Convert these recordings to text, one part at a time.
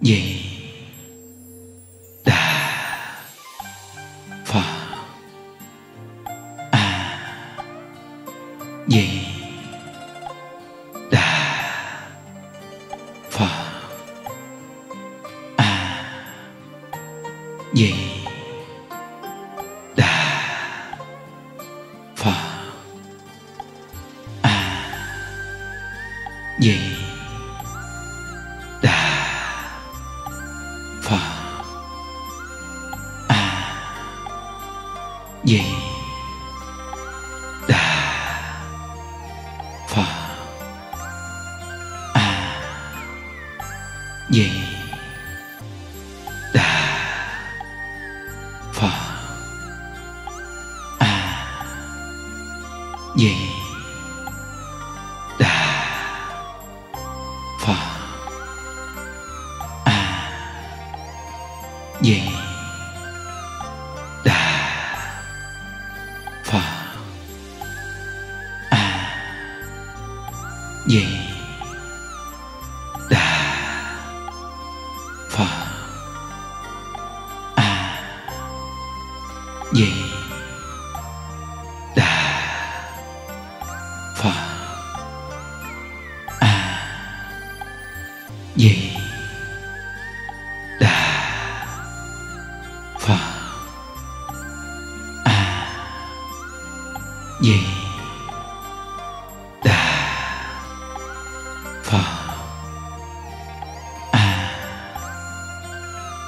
vậy.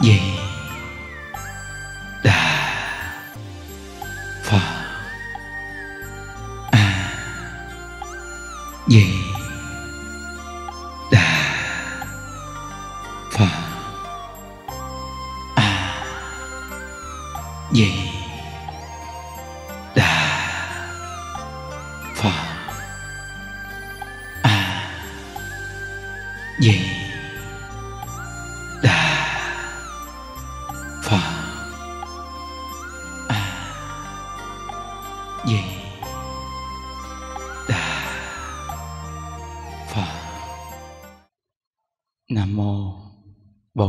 gì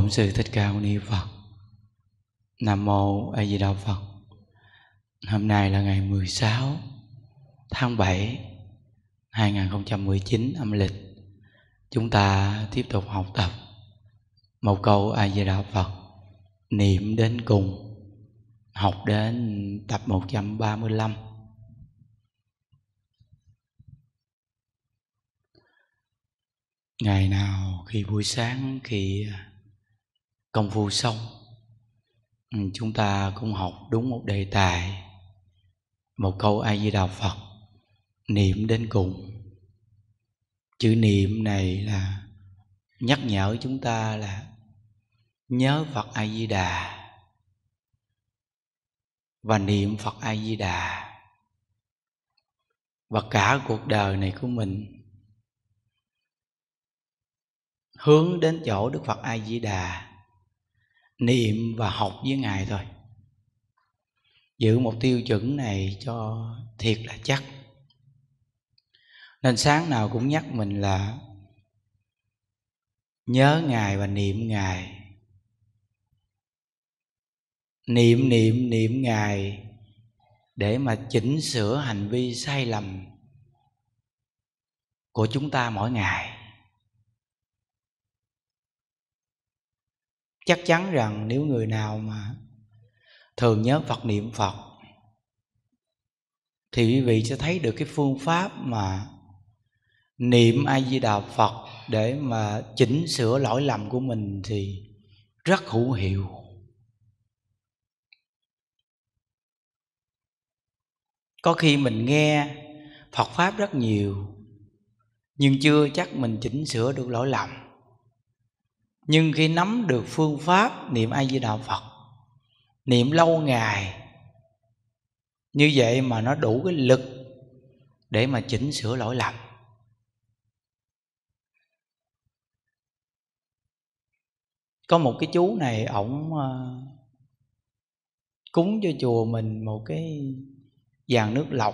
Bổn Sư Thích Ca Mâu Ni Phật Nam Mô A Di Đà Phật Hôm nay là ngày 16 tháng 7 2019 âm lịch Chúng ta tiếp tục học tập Một câu A Di Đà Phật Niệm đến cùng Học đến tập 135 Ngày nào khi buổi sáng khi công phu xong ừ, chúng ta cũng học đúng một đề tài một câu a di đà phật niệm đến cùng chữ niệm này là nhắc nhở chúng ta là nhớ phật a di đà và niệm phật a di đà và cả cuộc đời này của mình hướng đến chỗ đức phật a di đà niệm và học với ngài thôi giữ một tiêu chuẩn này cho thiệt là chắc nên sáng nào cũng nhắc mình là nhớ ngài và niệm ngài niệm niệm niệm ngài để mà chỉnh sửa hành vi sai lầm của chúng ta mỗi ngày chắc chắn rằng nếu người nào mà thường nhớ phật niệm phật thì quý vị sẽ thấy được cái phương pháp mà niệm a di đà phật để mà chỉnh sửa lỗi lầm của mình thì rất hữu hiệu có khi mình nghe phật pháp rất nhiều nhưng chưa chắc mình chỉnh sửa được lỗi lầm nhưng khi nắm được phương pháp niệm a di đà phật niệm lâu ngày như vậy mà nó đủ cái lực để mà chỉnh sửa lỗi lầm có một cái chú này ổng ờ, cúng cho chùa mình một cái dàn nước lọc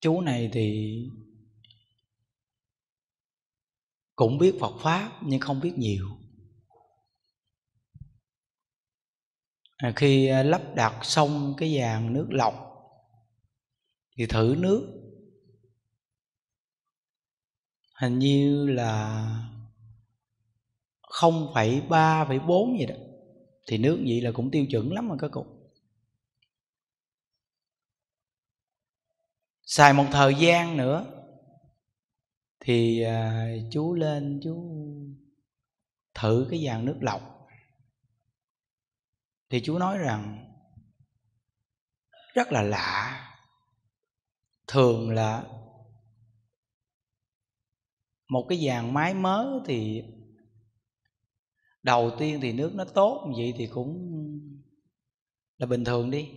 chú này thì cũng biết phật pháp nhưng không biết nhiều à, khi à, lắp đặt xong cái dàn nước lọc thì thử nước hình như là 0,3, 4 gì đó thì nước vậy là cũng tiêu chuẩn lắm mà các cụ xài một thời gian nữa thì à, chú lên chú thử cái dàn nước lọc thì chú nói rằng rất là lạ thường là một cái dàn máy mới thì đầu tiên thì nước nó tốt vậy thì cũng là bình thường đi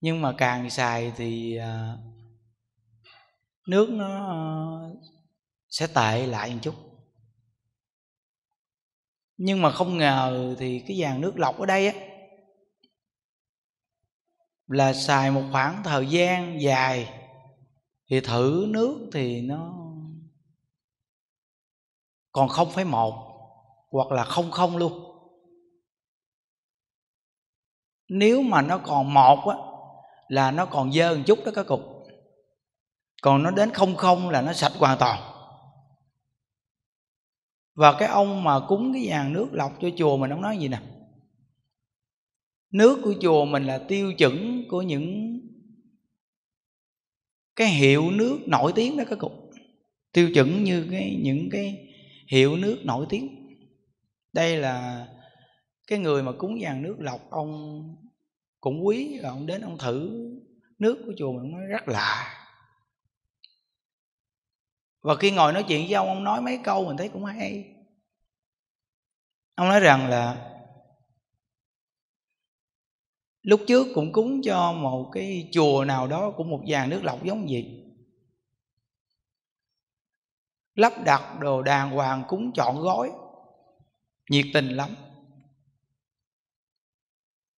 nhưng mà càng xài thì à, nước nó ờ, sẽ tệ lại một chút nhưng mà không ngờ thì cái dàn nước lọc ở đây á là xài một khoảng thời gian dài thì thử nước thì nó còn không phải một hoặc là không không luôn nếu mà nó còn một á là nó còn dơ một chút đó các cục còn nó đến không không là nó sạch hoàn toàn và cái ông mà cúng cái dàn nước lọc cho chùa mình ông nói gì nè nước của chùa mình là tiêu chuẩn của những cái hiệu nước nổi tiếng đó các cụ tiêu chuẩn như cái những cái hiệu nước nổi tiếng đây là cái người mà cúng dàn nước lọc ông cũng quý rồi ông đến ông thử nước của chùa mình nói rất lạ và khi ngồi nói chuyện với ông ông nói mấy câu mình thấy cũng hay ông nói rằng là lúc trước cũng cúng cho một cái chùa nào đó của một dàn nước lọc giống gì lắp đặt đồ đàng hoàng cúng chọn gói nhiệt tình lắm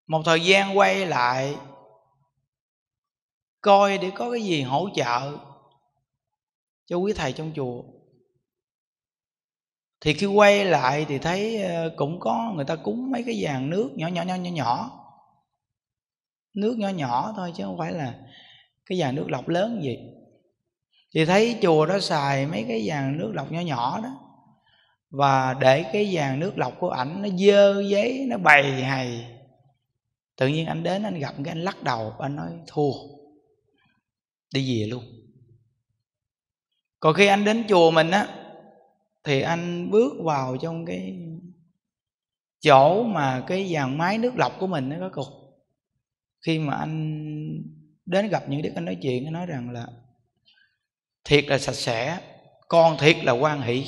một thời gian quay lại coi để có cái gì hỗ trợ cho quý thầy trong chùa thì khi quay lại thì thấy ờ, cũng có người ta cúng mấy cái vàng nước nhỏ nhỏ nhỏ nhỏ nhỏ nước nhỏ nhỏ thôi chứ không phải là cái vàng nước lọc lớn gì thì thấy chùa đó xài mấy cái vàng nước lọc nhỏ nhỏ đó và để cái vàng nước lọc của ảnh nó dơ giấy nó bày hày tự nhiên anh đến anh gặp cái anh lắc đầu anh nói thua đi về luôn còn khi anh đến chùa mình á thì anh bước vào trong cái chỗ mà cái dàn máy nước lọc của mình nó có cục khi mà anh đến gặp những đức anh nói chuyện anh nói rằng là thiệt là sạch sẽ con thiệt là quan hỷ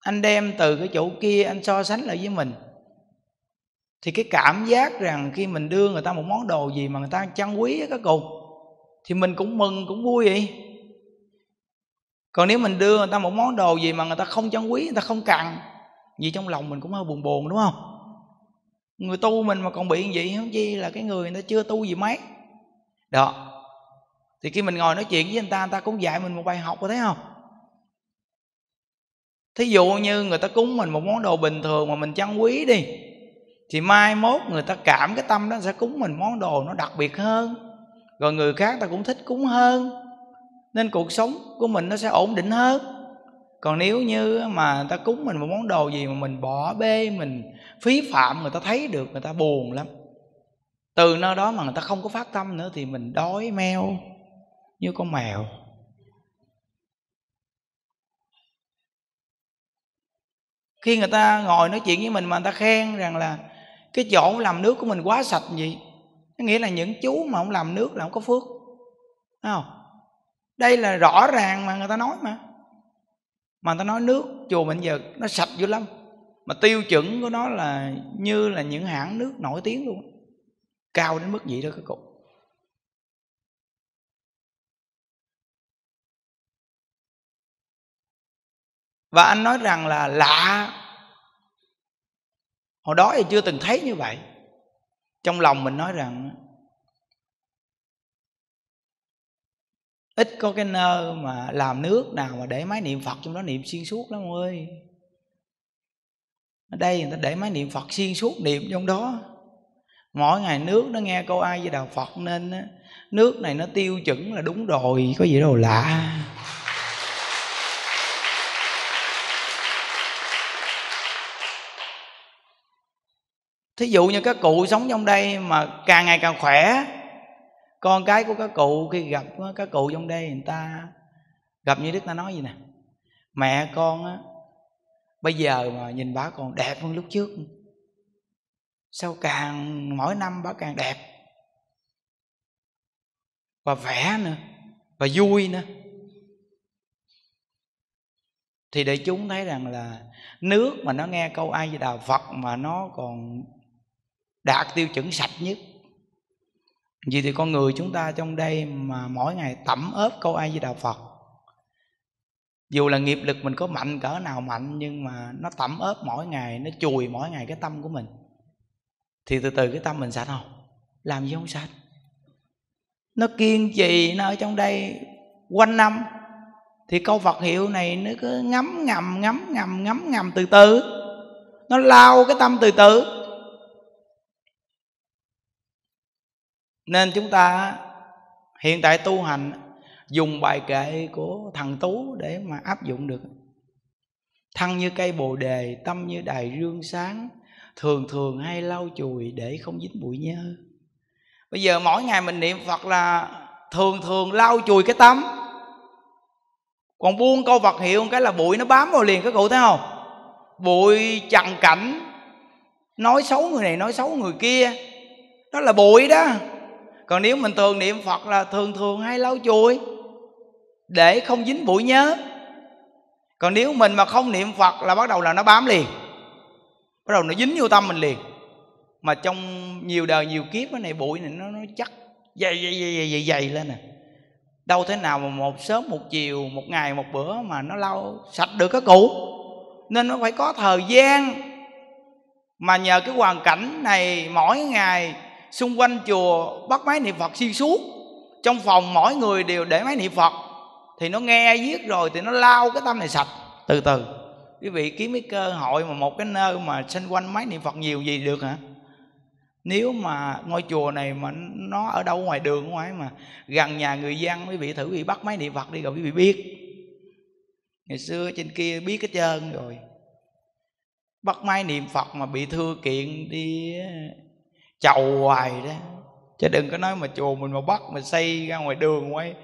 anh đem từ cái chỗ kia anh so sánh lại với mình thì cái cảm giác rằng khi mình đưa người ta một món đồ gì mà người ta chăn quý á các cụ thì mình cũng mừng cũng vui vậy còn nếu mình đưa người ta một món đồ gì mà người ta không chăn quý người ta không cần vì trong lòng mình cũng hơi buồn buồn đúng không người tu mình mà còn bị như vậy không chi là cái người người ta chưa tu gì mấy đó thì khi mình ngồi nói chuyện với anh ta anh ta cũng dạy mình một bài học có thấy không thí dụ như người ta cúng mình một món đồ bình thường mà mình chăn quý đi thì mai mốt người ta cảm cái tâm đó sẽ cúng mình món đồ nó đặc biệt hơn rồi người khác ta cũng thích cúng hơn nên cuộc sống của mình nó sẽ ổn định hơn còn nếu như mà người ta cúng mình một món đồ gì mà mình bỏ bê mình phí phạm người ta thấy được người ta buồn lắm từ nơi đó mà người ta không có phát tâm nữa thì mình đói meo như con mèo khi người ta ngồi nói chuyện với mình mà người ta khen rằng là cái chỗ làm nước của mình quá sạch gì nó nghĩa là những chú mà không làm nước là không có phước Thấy không đây là rõ ràng mà người ta nói mà mà người ta nói nước chùa mình giờ nó sạch dữ lắm mà tiêu chuẩn của nó là như là những hãng nước nổi tiếng luôn cao đến mức gì đó các cụ và anh nói rằng là lạ hồi đó thì chưa từng thấy như vậy trong lòng mình nói rằng ít có cái nơi mà làm nước nào mà để máy niệm phật trong đó niệm xuyên suốt lắm ơi ở đây người ta để máy niệm phật xuyên suốt niệm trong đó mỗi ngày nước nó nghe câu ai với đạo phật nên nước này nó tiêu chuẩn là đúng rồi có gì đâu lạ thí dụ như các cụ sống trong đây mà càng ngày càng khỏe con cái của các cụ khi gặp các cụ trong đây người ta gặp như đức ta nói gì nè mẹ con á bây giờ mà nhìn bà còn đẹp hơn lúc trước sao càng mỗi năm bà càng đẹp và vẽ nữa và vui nữa thì để chúng thấy rằng là nước mà nó nghe câu ai di đà phật mà nó còn đạt tiêu chuẩn sạch nhất vì thì con người chúng ta trong đây mà mỗi ngày tẩm ướp câu ai với đạo phật dù là nghiệp lực mình có mạnh cỡ nào mạnh nhưng mà nó tẩm ướp mỗi ngày nó chùi mỗi ngày cái tâm của mình thì từ từ cái tâm mình sạch không làm gì không sạch nó kiên trì nó ở trong đây quanh năm thì câu Phật hiệu này nó cứ ngấm ngầm ngấm ngầm ngấm ngầm từ từ nó lao cái tâm từ từ nên chúng ta hiện tại tu hành dùng bài kệ của thằng tú để mà áp dụng được thân như cây bồ đề tâm như đài rương sáng thường thường hay lau chùi để không dính bụi nhơ bây giờ mỗi ngày mình niệm phật là thường thường lau chùi cái tâm còn buông câu vật hiệu cái là bụi nó bám vào liền các cụ thấy không bụi chằn cảnh nói xấu người này nói xấu người kia đó là bụi đó còn nếu mình thường niệm phật là thường thường hay lau chùi để không dính bụi nhớ còn nếu mình mà không niệm phật là bắt đầu là nó bám liền bắt đầu nó dính vô tâm mình liền mà trong nhiều đời nhiều kiếp cái này bụi này nó nó chắc dày dày dày dày dày, lên nè à. đâu thế nào mà một sớm một chiều một ngày một bữa mà nó lau sạch được cái cũ nên nó phải có thời gian mà nhờ cái hoàn cảnh này mỗi ngày xung quanh chùa bắt máy niệm phật xuyên suốt trong phòng mỗi người đều để máy niệm phật thì nó nghe viết rồi thì nó lao cái tâm này sạch từ từ quý vị kiếm cái cơ hội mà một cái nơi mà xung quanh máy niệm phật nhiều gì được hả nếu mà ngôi chùa này mà nó ở đâu ngoài đường ngoài mà gần nhà người dân quý vị thử bị bắt máy niệm phật đi rồi quý vị biết ngày xưa trên kia biết hết trơn rồi bắt máy niệm phật mà bị thưa kiện đi chầu hoài đó chứ đừng có nói mà chùa mình mà bắt mà xây ra ngoài đường quay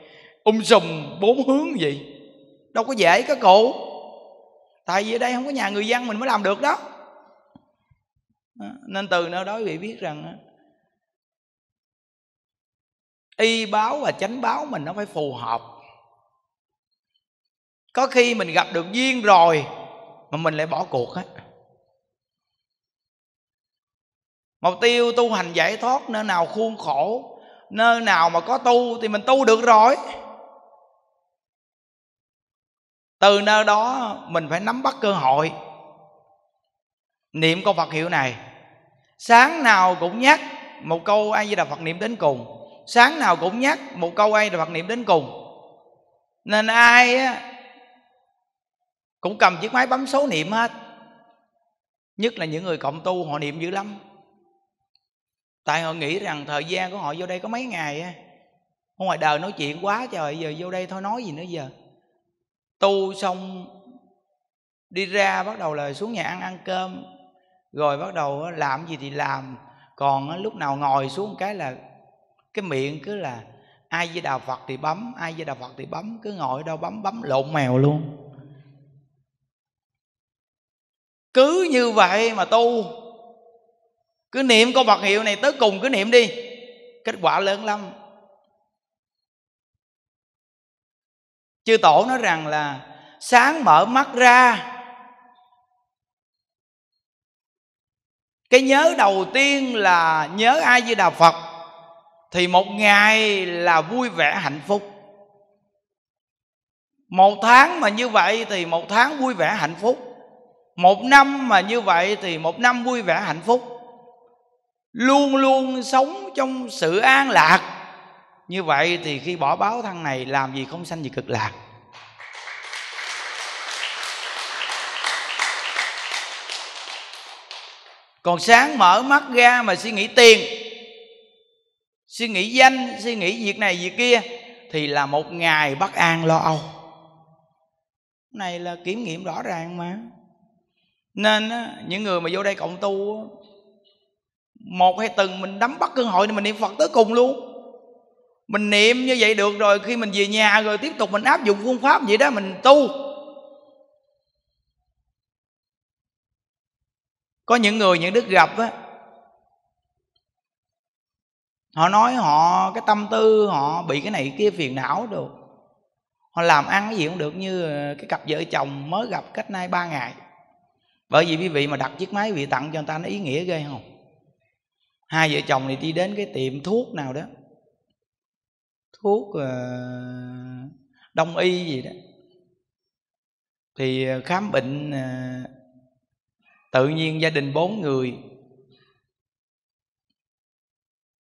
um sùm bốn hướng gì đâu có dễ các cụ tại vì ở đây không có nhà người dân mình mới làm được đó nên từ nơi đó quý vị biết rằng y báo và chánh báo mình nó phải phù hợp có khi mình gặp được duyên rồi mà mình lại bỏ cuộc á mục tiêu tu hành giải thoát nơi nào khuôn khổ nơi nào mà có tu thì mình tu được rồi từ nơi đó mình phải nắm bắt cơ hội niệm câu phật hiệu này sáng nào cũng nhắc một câu ai di đà phật niệm đến cùng sáng nào cũng nhắc một câu ai đà phật niệm đến cùng nên ai cũng cầm chiếc máy bấm số niệm hết nhất là những người cộng tu họ niệm dữ lắm tại họ nghĩ rằng thời gian của họ vô đây có mấy ngày á ở ngoài đời nói chuyện quá trời giờ vô đây thôi nói gì nữa giờ tu xong đi ra bắt đầu là xuống nhà ăn ăn cơm rồi bắt đầu làm gì thì làm còn lúc nào ngồi xuống cái là cái miệng cứ là ai với đạo phật thì bấm ai với đạo phật thì bấm cứ ngồi đâu bấm bấm lộn mèo luôn cứ như vậy mà tu cứ niệm câu Phật hiệu này tới cùng cứ niệm đi kết quả lớn lắm chư tổ nói rằng là sáng mở mắt ra cái nhớ đầu tiên là nhớ ai với đà phật thì một ngày là vui vẻ hạnh phúc một tháng mà như vậy thì một tháng vui vẻ hạnh phúc một năm mà như vậy thì một năm vui vẻ hạnh phúc luôn luôn sống trong sự an lạc như vậy thì khi bỏ báo thân này làm gì không sanh gì cực lạc còn sáng mở mắt ra mà suy nghĩ tiền suy nghĩ danh suy nghĩ việc này việc kia thì là một ngày bất an lo âu này là kiểm nghiệm rõ ràng mà nên những người mà vô đây cộng tu một hai tuần mình nắm bắt cơ hội thì mình niệm phật tới cùng luôn mình niệm như vậy được rồi khi mình về nhà rồi tiếp tục mình áp dụng phương pháp vậy đó mình tu có những người những đức gặp á họ nói họ cái tâm tư họ bị cái này kia phiền não được họ làm ăn cái gì cũng được như ờ, cái cặp vợ chồng mới gặp cách nay ba ngày bởi vì quý vị mà đặt chiếc máy bị tặng cho người ta nó ý nghĩa ghê không hai vợ chồng này đi đến cái tiệm thuốc nào đó thuốc ờ, đông y gì đó thì ờ, khám bệnh ờ, tự nhiên gia đình bốn người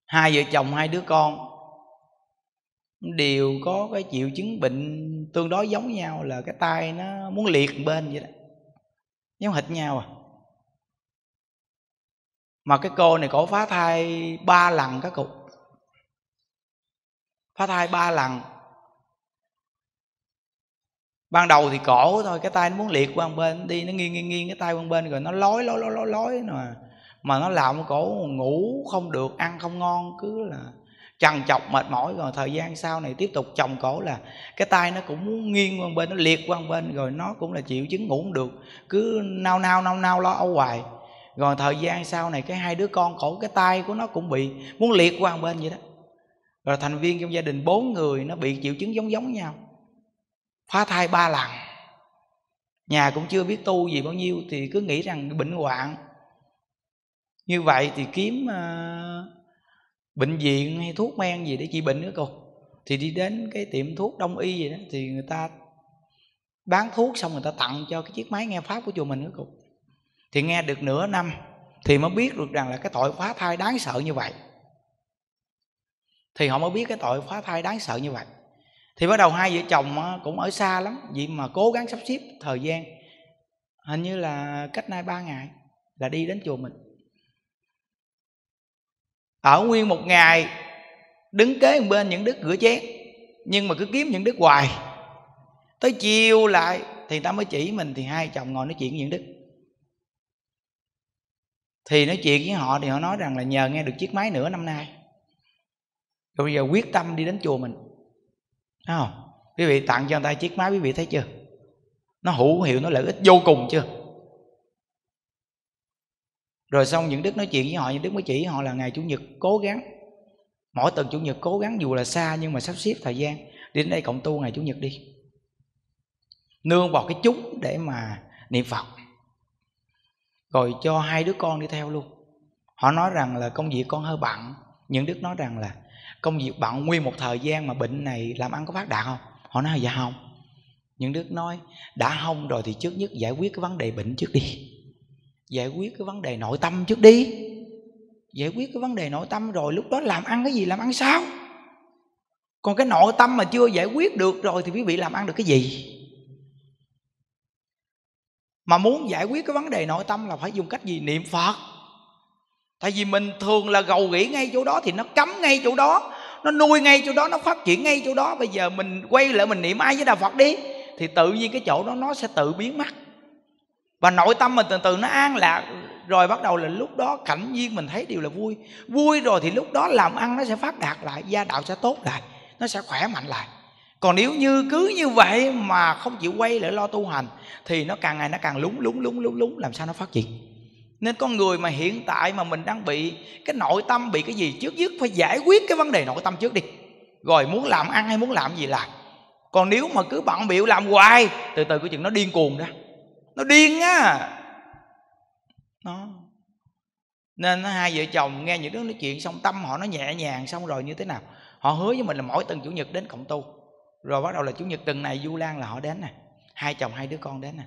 hai vợ chồng hai đứa con đều có cái triệu chứng bệnh tương đối giống nhau là cái tay nó muốn liệt bên vậy đó giống hệt nhau à mà cái cô này cổ phá thai ba lần các cụ phá thai ba lần ban đầu thì cổ thôi cái tay nó muốn liệt qua bên đi nó nghiêng nghiêng nghiêng cái tay qua bên rồi nó lói lói lói lói lói mà mà nó làm cổ ngủ không được ăn không ngon cứ là trằn chọc mệt mỏi rồi thời gian sau này tiếp tục chồng cổ là cái tay nó cũng muốn nghiêng qua bên nó liệt qua bên rồi nó cũng là chịu chứng ngủ không được cứ nao nao nao nao lo âu hoài còn thời gian sau này cái hai đứa con cổ cái tay của nó cũng bị muốn liệt qua một bên vậy đó rồi thành viên trong gia đình bốn người nó bị triệu chứng giống giống nhau phá thai ba lần nhà cũng chưa biết tu gì bao nhiêu thì cứ nghĩ rằng bệnh hoạn như vậy thì kiếm ờ, bệnh viện hay thuốc men gì để trị bệnh nữa cô thì đi đến cái tiệm thuốc đông y gì đó thì người ta bán thuốc xong người ta tặng cho cái chiếc máy nghe pháp của chùa mình nữa cô thì nghe được nửa năm thì mới biết được rằng là cái tội phá thai đáng sợ như vậy thì họ mới biết cái tội phá thai đáng sợ như vậy thì bắt đầu hai vợ chồng cũng ở xa lắm vậy mà cố gắng sắp xếp thời gian hình như là cách nay ba ngày là đi đến chùa mình ở nguyên một ngày đứng kế bên những đức rửa chén nhưng mà cứ kiếm những đức hoài tới chiều lại thì người ta mới chỉ mình thì hai chồng ngồi nói chuyện với những đức thì nói chuyện với họ thì họ nói rằng là nhờ nghe được chiếc máy nửa năm nay rồi bây giờ quyết tâm đi đến chùa mình Đúng không quý vị tặng cho người ta chiếc máy quý vị thấy chưa nó hữu hiệu nó lợi ích vô cùng chưa rồi xong những đức nói chuyện với họ những đức mới chỉ họ là ngày chủ nhật cố gắng mỗi tuần chủ nhật cố gắng dù là xa nhưng mà sắp xếp thời gian đến đây cộng tu ngày chủ nhật đi nương vào cái chúng để mà niệm phật rồi cho hai đứa con đi theo luôn họ nói rằng là công việc con hơi bận những đức nói rằng là công việc bận nguyên một thời gian mà bệnh này làm ăn có phát đạt không họ nói là dạ không những đức nói đã không rồi thì trước nhất giải quyết cái vấn đề bệnh trước đi giải quyết cái vấn đề nội tâm trước đi giải quyết cái vấn đề nội tâm rồi lúc đó làm ăn cái gì làm ăn sao còn cái nội tâm mà chưa giải quyết được rồi thì quý vị làm ăn được cái gì mà muốn giải quyết cái vấn đề nội tâm là phải dùng cách gì niệm phật tại vì mình thường là gầu nghĩ ngay chỗ đó thì nó cấm ngay chỗ đó nó nuôi ngay chỗ đó nó phát triển ngay chỗ đó bây giờ mình quay lại mình niệm ai với đà phật đi thì tự nhiên cái chỗ đó nó sẽ tự biến mất và nội tâm mình từ từ nó an lạc rồi bắt đầu là lúc đó cảnh viên mình thấy điều là vui vui rồi thì lúc đó làm ăn nó sẽ phát đạt lại gia đạo sẽ tốt lại nó sẽ khỏe mạnh lại còn nếu như cứ như vậy mà không chịu quay lại lo tu hành thì nó càng ngày nó càng lúng lúng lúng lúng lúng làm sao nó phát triển nên con người mà hiện tại mà mình đang bị cái nội tâm bị cái gì trước nhất phải giải quyết cái vấn đề nội tâm trước đi rồi muốn làm ăn hay muốn làm gì làm còn nếu mà cứ bận bịu làm hoài từ từ cái chừng nó điên cuồng đó nó điên á nó nên hai vợ chồng nghe những đứa nói chuyện xong tâm họ nó nhẹ nhàng xong rồi như thế nào họ hứa với mình là mỗi tuần chủ nhật đến cộng tu rồi bắt đầu là chủ nhật tuần này du lan là họ đến nè hai chồng hai đứa con đến nè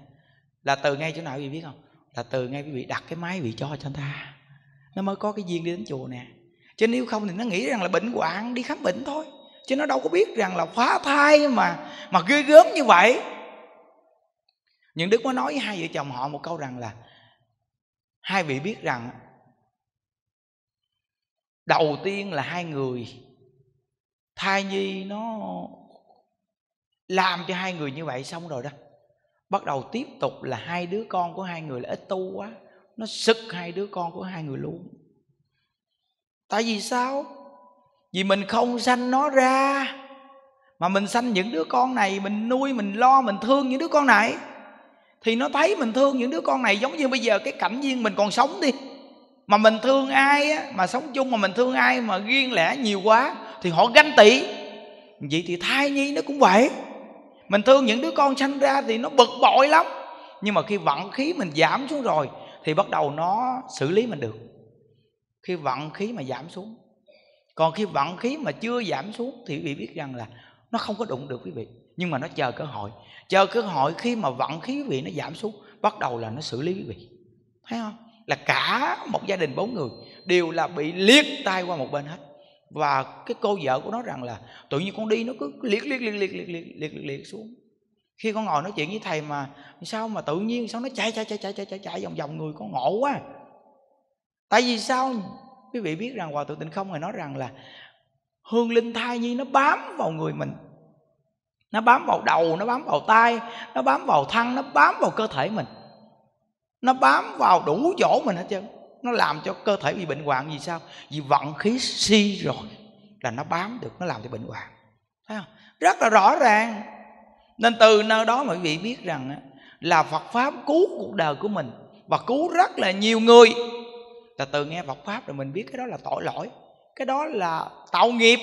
là từ ngay chỗ nào quý vị biết không là từ ngay quý vị đặt cái máy vị cho cho anh ta nó mới có cái duyên đi đến chùa nè chứ nếu không thì nó nghĩ rằng là bệnh hoạn đi khám bệnh thôi chứ nó đâu có biết rằng là phá thai mà mà ghê gớm như vậy những đức mới nói với hai vợ chồng họ một câu rằng là hai vị biết rằng đầu tiên là hai người thai nhi nó làm cho hai người như vậy xong rồi đó bắt đầu tiếp tục là hai đứa con của hai người là ít tu quá nó sực hai đứa con của hai người luôn tại vì sao vì mình không sanh nó ra mà mình sanh những đứa con này mình nuôi mình lo mình thương những đứa con này thì nó thấy mình thương những đứa con này giống như bây giờ cái cảnh duyên mình còn sống đi mà mình thương ai á, mà sống chung mà mình thương ai mà riêng lẻ nhiều quá thì họ ganh tị vậy thì thai nhi nó cũng vậy mình thương những đứa con sanh ra thì nó bực bội lắm nhưng mà khi vận khí mình giảm xuống rồi thì bắt đầu nó xử lý mình được khi vận khí mà giảm xuống còn khi vận khí mà chưa giảm xuống thì quý vị biết rằng là nó không có đụng được quý vị nhưng mà nó chờ cơ hội chờ cơ hội khi mà vận khí quý vị nó giảm xuống bắt đầu là nó xử lý quý vị thấy không là cả một gia đình bốn người đều là bị liệt tay qua một bên hết và cái cô vợ của nó rằng là tự nhiên con đi nó cứ liệt liệt liệt liệt liệt liệt liệt liệt, xuống khi con ngồi nói chuyện với thầy mà sao mà tự nhiên sao nó chạy chạy chạy chạy chạy chạy chạy vòng vòng người con ngộ quá tại vì sao quý vị biết rằng hòa thượng tịnh không này nói rằng là hương linh thai nhi nó bám vào người mình nó bám vào đầu nó bám vào tay nó bám vào thân nó bám vào cơ thể mình nó bám vào đủ chỗ mình hết trơn nó làm cho cơ thể bị bệnh hoạn vì sao vì vận khí si rồi là nó bám được nó làm cho bệnh hoạn thấy không rất là rõ ràng nên từ nơi đó mọi vị biết rằng là Phật pháp cứu cuộc đời của mình và cứu rất là nhiều người là từ nghe Phật pháp rồi mình biết cái đó là tội lỗi cái đó là tạo nghiệp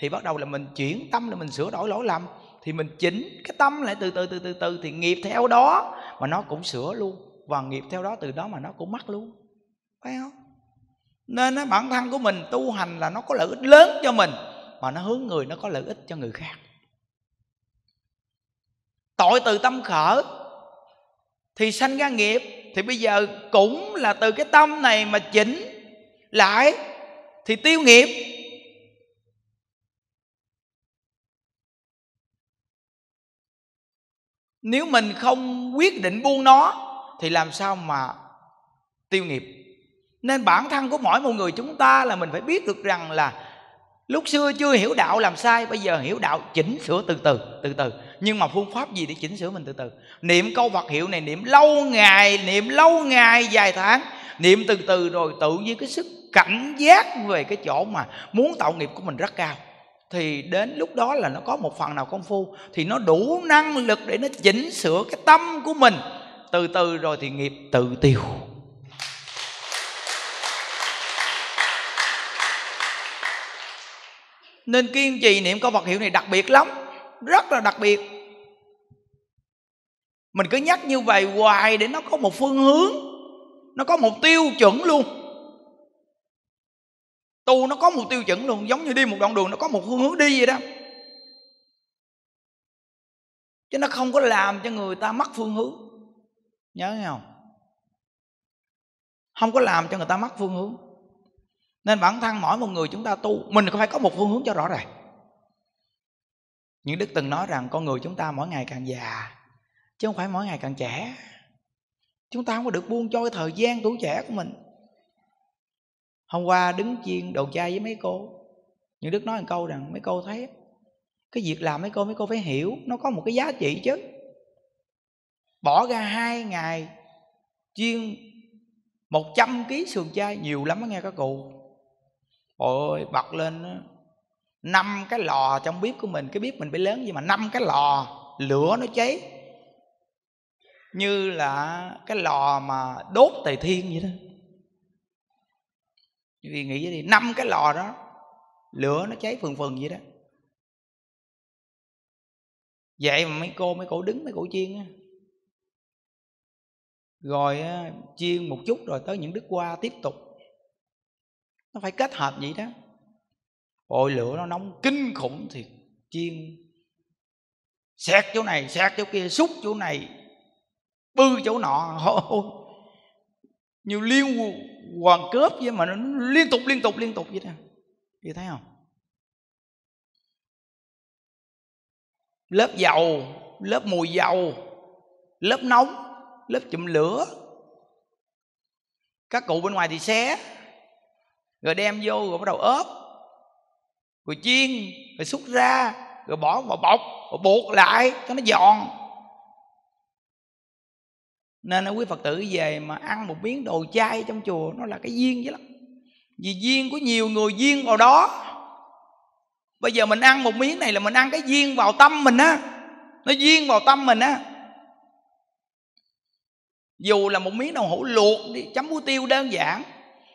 thì bắt đầu là mình chuyển tâm là mình sửa đổi lỗi lầm thì mình chỉnh cái tâm lại từ từ từ từ từ thì nghiệp theo đó mà nó cũng sửa luôn và nghiệp theo đó từ đó mà nó cũng mắc luôn phải không nên á, bản thân của mình tu hành là nó có lợi ích lớn cho mình mà nó hướng người nó có lợi ích cho người khác tội từ tâm khởi thì sanh ra nghiệp thì bây giờ cũng là từ cái tâm này mà chỉnh lại thì tiêu nghiệp nếu mình không quyết định buông nó thì làm sao mà tiêu nghiệp nên bản thân của mỗi một người chúng ta là mình phải biết được rằng là lúc xưa chưa hiểu đạo làm sai bây giờ hiểu đạo chỉnh sửa từ từ từ từ nhưng mà phương pháp gì để chỉnh sửa mình từ từ niệm câu phật hiệu này niệm lâu ngày niệm lâu ngày dài tháng niệm từ từ rồi tự nhiên cái sức cảnh giác về cái chỗ mà muốn tạo nghiệp của mình rất cao thì đến lúc đó là nó có một phần nào công phu thì nó đủ năng lực để nó chỉnh sửa cái tâm của mình từ từ rồi thì nghiệp tự tiêu nên kiên trì niệm câu Phật hiệu này đặc biệt lắm rất là đặc biệt mình cứ nhắc như vậy hoài để nó có một phương hướng nó có một tiêu chuẩn luôn tu nó có một tiêu chuẩn luôn giống như đi một đoạn đường nó có một phương hướng đi vậy đó chứ nó không có làm cho người ta mất phương hướng nhớ không không có làm cho người ta mất phương hướng nên bản thân mỗi một người chúng ta tu mình phải có một phương hướng cho rõ ràng những đức từng nói rằng con người chúng ta mỗi ngày càng già chứ không phải mỗi ngày càng trẻ chúng ta không có được buông cho cái thời gian tuổi trẻ của mình hôm qua đứng chiên đầu chai với mấy cô những đức nói một câu rằng mấy cô thấy cái việc làm mấy cô mấy cô phải hiểu nó có một cái giá trị chứ bỏ ra hai ngày chiên 100 kg sườn chai nhiều lắm đó nghe các cụ ôi bật lên năm cái lò trong bếp của mình cái bếp mình bị lớn gì mà năm cái lò lửa nó cháy như là cái lò mà đốt tề thiên vậy đó vì nghĩ đi năm cái lò đó lửa nó cháy phừng phừng vậy đó vậy mà mấy cô mấy cổ đứng mấy cổ chiên á rồi chiên một chút rồi tới những đức qua tiếp tục nó phải kết hợp vậy đó bội lửa nó nóng kinh khủng thì chiên xẹt chỗ này xẹt chỗ kia xúc chỗ này bư chỗ nọ ôi nhiều liên hoàn cướp vậy mà nó liên tục liên tục liên tục vậy đó chị thấy không lớp dầu lớp mùi dầu lớp nóng lớp chụm lửa các cụ bên ngoài thì xé rồi đem vô rồi bắt đầu ốp rồi chiên rồi xúc ra rồi bỏ vào bọc rồi buộc lại cho nó giòn nên quý phật tử về mà ăn một miếng đồ chay trong chùa nó là cái duyên chứ lắm vì duyên của nhiều người duyên vào đó bây giờ mình ăn một miếng này là mình ăn cái duyên vào tâm mình á nó duyên vào tâm mình á dù là một miếng đậu hũ luộc đi chấm muối tiêu đơn giản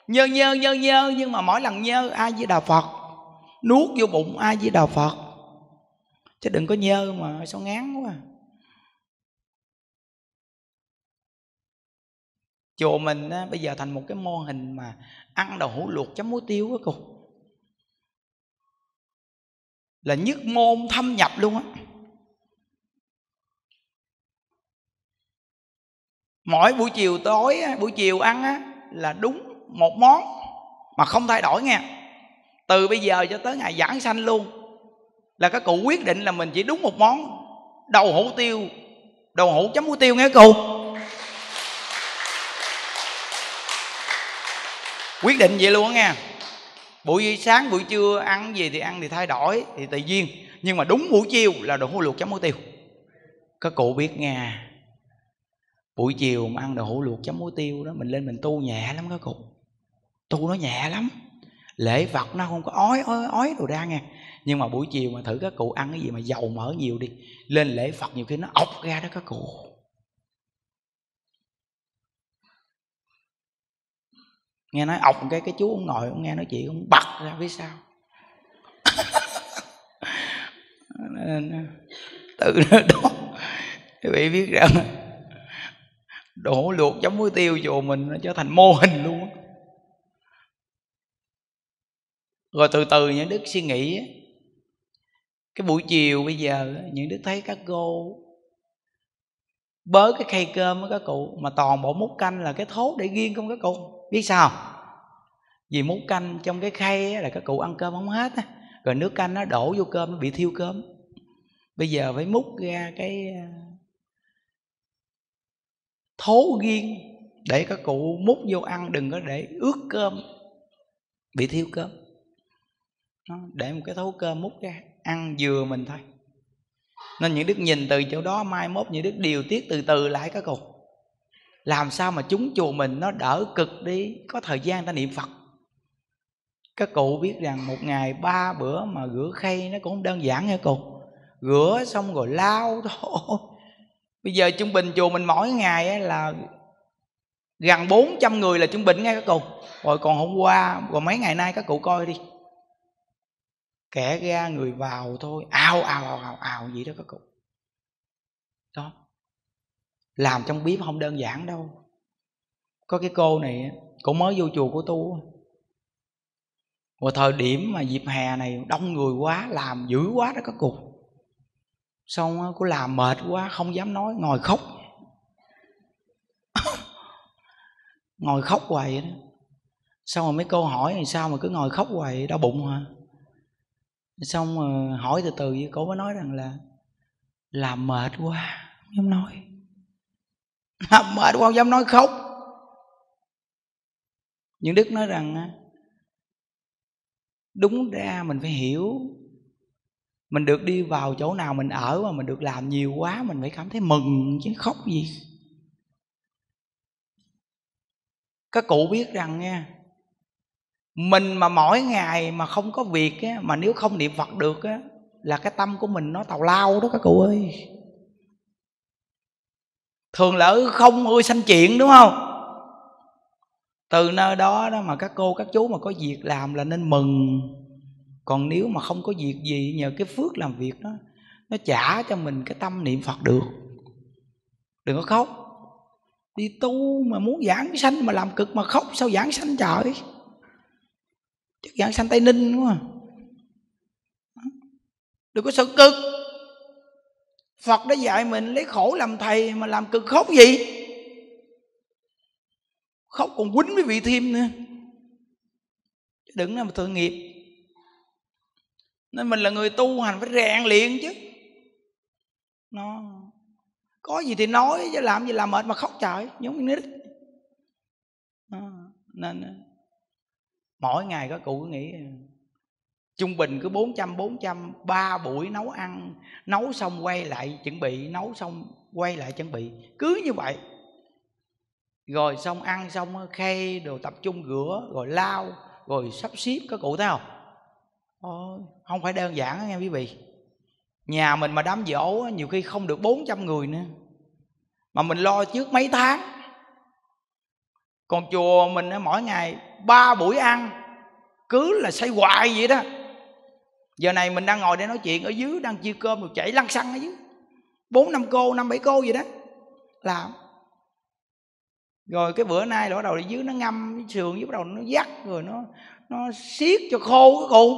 nhơ nhơ nhơ nhơ nhưng mà mỗi lần nhơ ai với đà phật nuốt vô bụng ai với đà phật chứ đừng có nhơ mà sao ngán quá à. chùa mình á, bây giờ thành một cái mô hình mà ăn đậu hũ luộc chấm muối tiêu á cô là nhất môn thâm nhập luôn á mỗi buổi chiều tối á, buổi chiều ăn á là đúng một món mà không thay đổi nghe từ bây giờ cho tới ngày giảng sanh luôn là các cụ quyết định là mình chỉ đúng một món đầu hủ tiêu đầu hủ chấm hủ tiêu nghe cô quyết định vậy luôn nghe buổi sáng buổi trưa ăn gì thì ăn thì thay đổi thì tùy duyên nhưng mà đúng buổi chiều là đồ hủ luộc chấm hủ tiêu các cụ biết nghe buổi chiều mà ăn đồ hủ luộc chấm muối tiêu đó mình lên mình tu nhẹ lắm các cụ tu nó nhẹ lắm lễ vật nó không có ói ói ói đồ ra nghe nhưng mà buổi chiều mà thử các cụ ăn cái gì mà dầu mỡ nhiều đi lên lễ phật nhiều khi nó ọc ra đó các cụ nghe nói ọc cái cái chú ông ngồi ông nghe nói chuyện ông bật ra phía sao tự đó quý vị biết rằng đổ luộc giống muối tiêu vô mình nó trở thành mô hình luôn rồi từ từ những đức suy nghĩ cái buổi chiều bây giờ những đức thấy các cô bớ cái khay cơm của các cụ mà toàn bộ múc canh là cái thố để riêng không các cụ biết sao vì múc canh trong cái khay là các cụ ăn cơm không hết rồi nước canh nó đổ vô cơm nó bị thiêu cơm bây giờ phải múc ra cái à, thố riêng để các cụ múc vô ăn đừng có để ướt cơm bị thiêu cơm để một cái thấu cơm múc ra ăn dừa mình thôi nên những đức nhìn từ chỗ đó mai mốt những đức điều tiết từ từ lại các cục làm sao mà chúng chùa mình nó đỡ cực đi có thời gian ta niệm phật các cụ biết rằng một ngày ba bữa mà rửa khay nó cũng đơn giản nghe cục rửa xong rồi lau thôi bây giờ trung bình chùa mình mỗi ngày là gần 400 người là trung bình nghe các cụ rồi còn hôm qua rồi mấy ngày nay các cụ coi đi kẻ ra người vào thôi ào ào ào ào ào vậy đó các cụ đó làm trong bếp không đơn giản đâu có cái cô này cô mới vô chùa của tu vào thời điểm mà dịp hè này đông người quá làm dữ quá đó các cụ xong cô làm mệt quá không dám nói ngồi khóc ngồi khóc hoài vậy đó xong rồi mấy cô hỏi sao mà cứ ngồi khóc hoài đau bụng hả xong hỏi từ từ với cô mới nói rằng là làm mệt quá không dám nói làm mệt quá không dám nói khóc nhưng đức nói rằng đúng ra mình phải hiểu mình được đi vào chỗ nào mình ở mà mình được làm nhiều quá mình phải cảm thấy mừng chứ khóc gì các cụ biết rằng nha mình mà mỗi ngày mà không có việc á, mà nếu không niệm phật được á, là cái tâm của mình nó tào lao đó các cụ ơi thường lỡ không ơi sanh chuyện đúng không từ nơi đó đó mà các cô các chú mà có việc làm là nên mừng còn nếu mà không có việc gì nhờ cái phước làm việc đó nó trả cho mình cái tâm niệm phật được đừng có khóc đi tu mà muốn giảng sanh mà làm cực mà khóc sao giảng sanh trời chứ dạng sanh tây ninh quá đừng có sợ cực phật đã dạy mình lấy khổ làm thầy mà làm cực khóc gì khóc còn quýnh với vị thêm nữa đừng làm tội nghiệp nên mình là người tu hành phải rèn luyện chứ nó có gì thì nói chứ làm gì làm mệt mà khóc trời giống như nít à, nên mỗi ngày các cụ cứ nghĩ trung bình cứ 400 400 ba buổi nấu ăn nấu xong quay lại chuẩn bị nấu xong quay lại chuẩn bị cứ như vậy rồi xong ăn xong khay đồ tập trung rửa rồi lao rồi sắp xếp các cụ thấy không không phải đơn giản nghe quý vị nhà mình mà đám dỗ nhiều khi không được 400 người nữa mà mình lo trước mấy tháng còn chùa mình mỗi ngày ba buổi ăn cứ là xây hoài vậy đó giờ này mình đang ngồi để nói chuyện ở dưới đang chia cơm rồi chảy lăn xăng ở dưới bốn năm cô năm bảy cô vậy đó làm rồi cái bữa nay bắt đầu ở dưới nó ngâm cái sườn dưới bắt đầu nó dắt rồi nó nó xiết cho khô cái cụ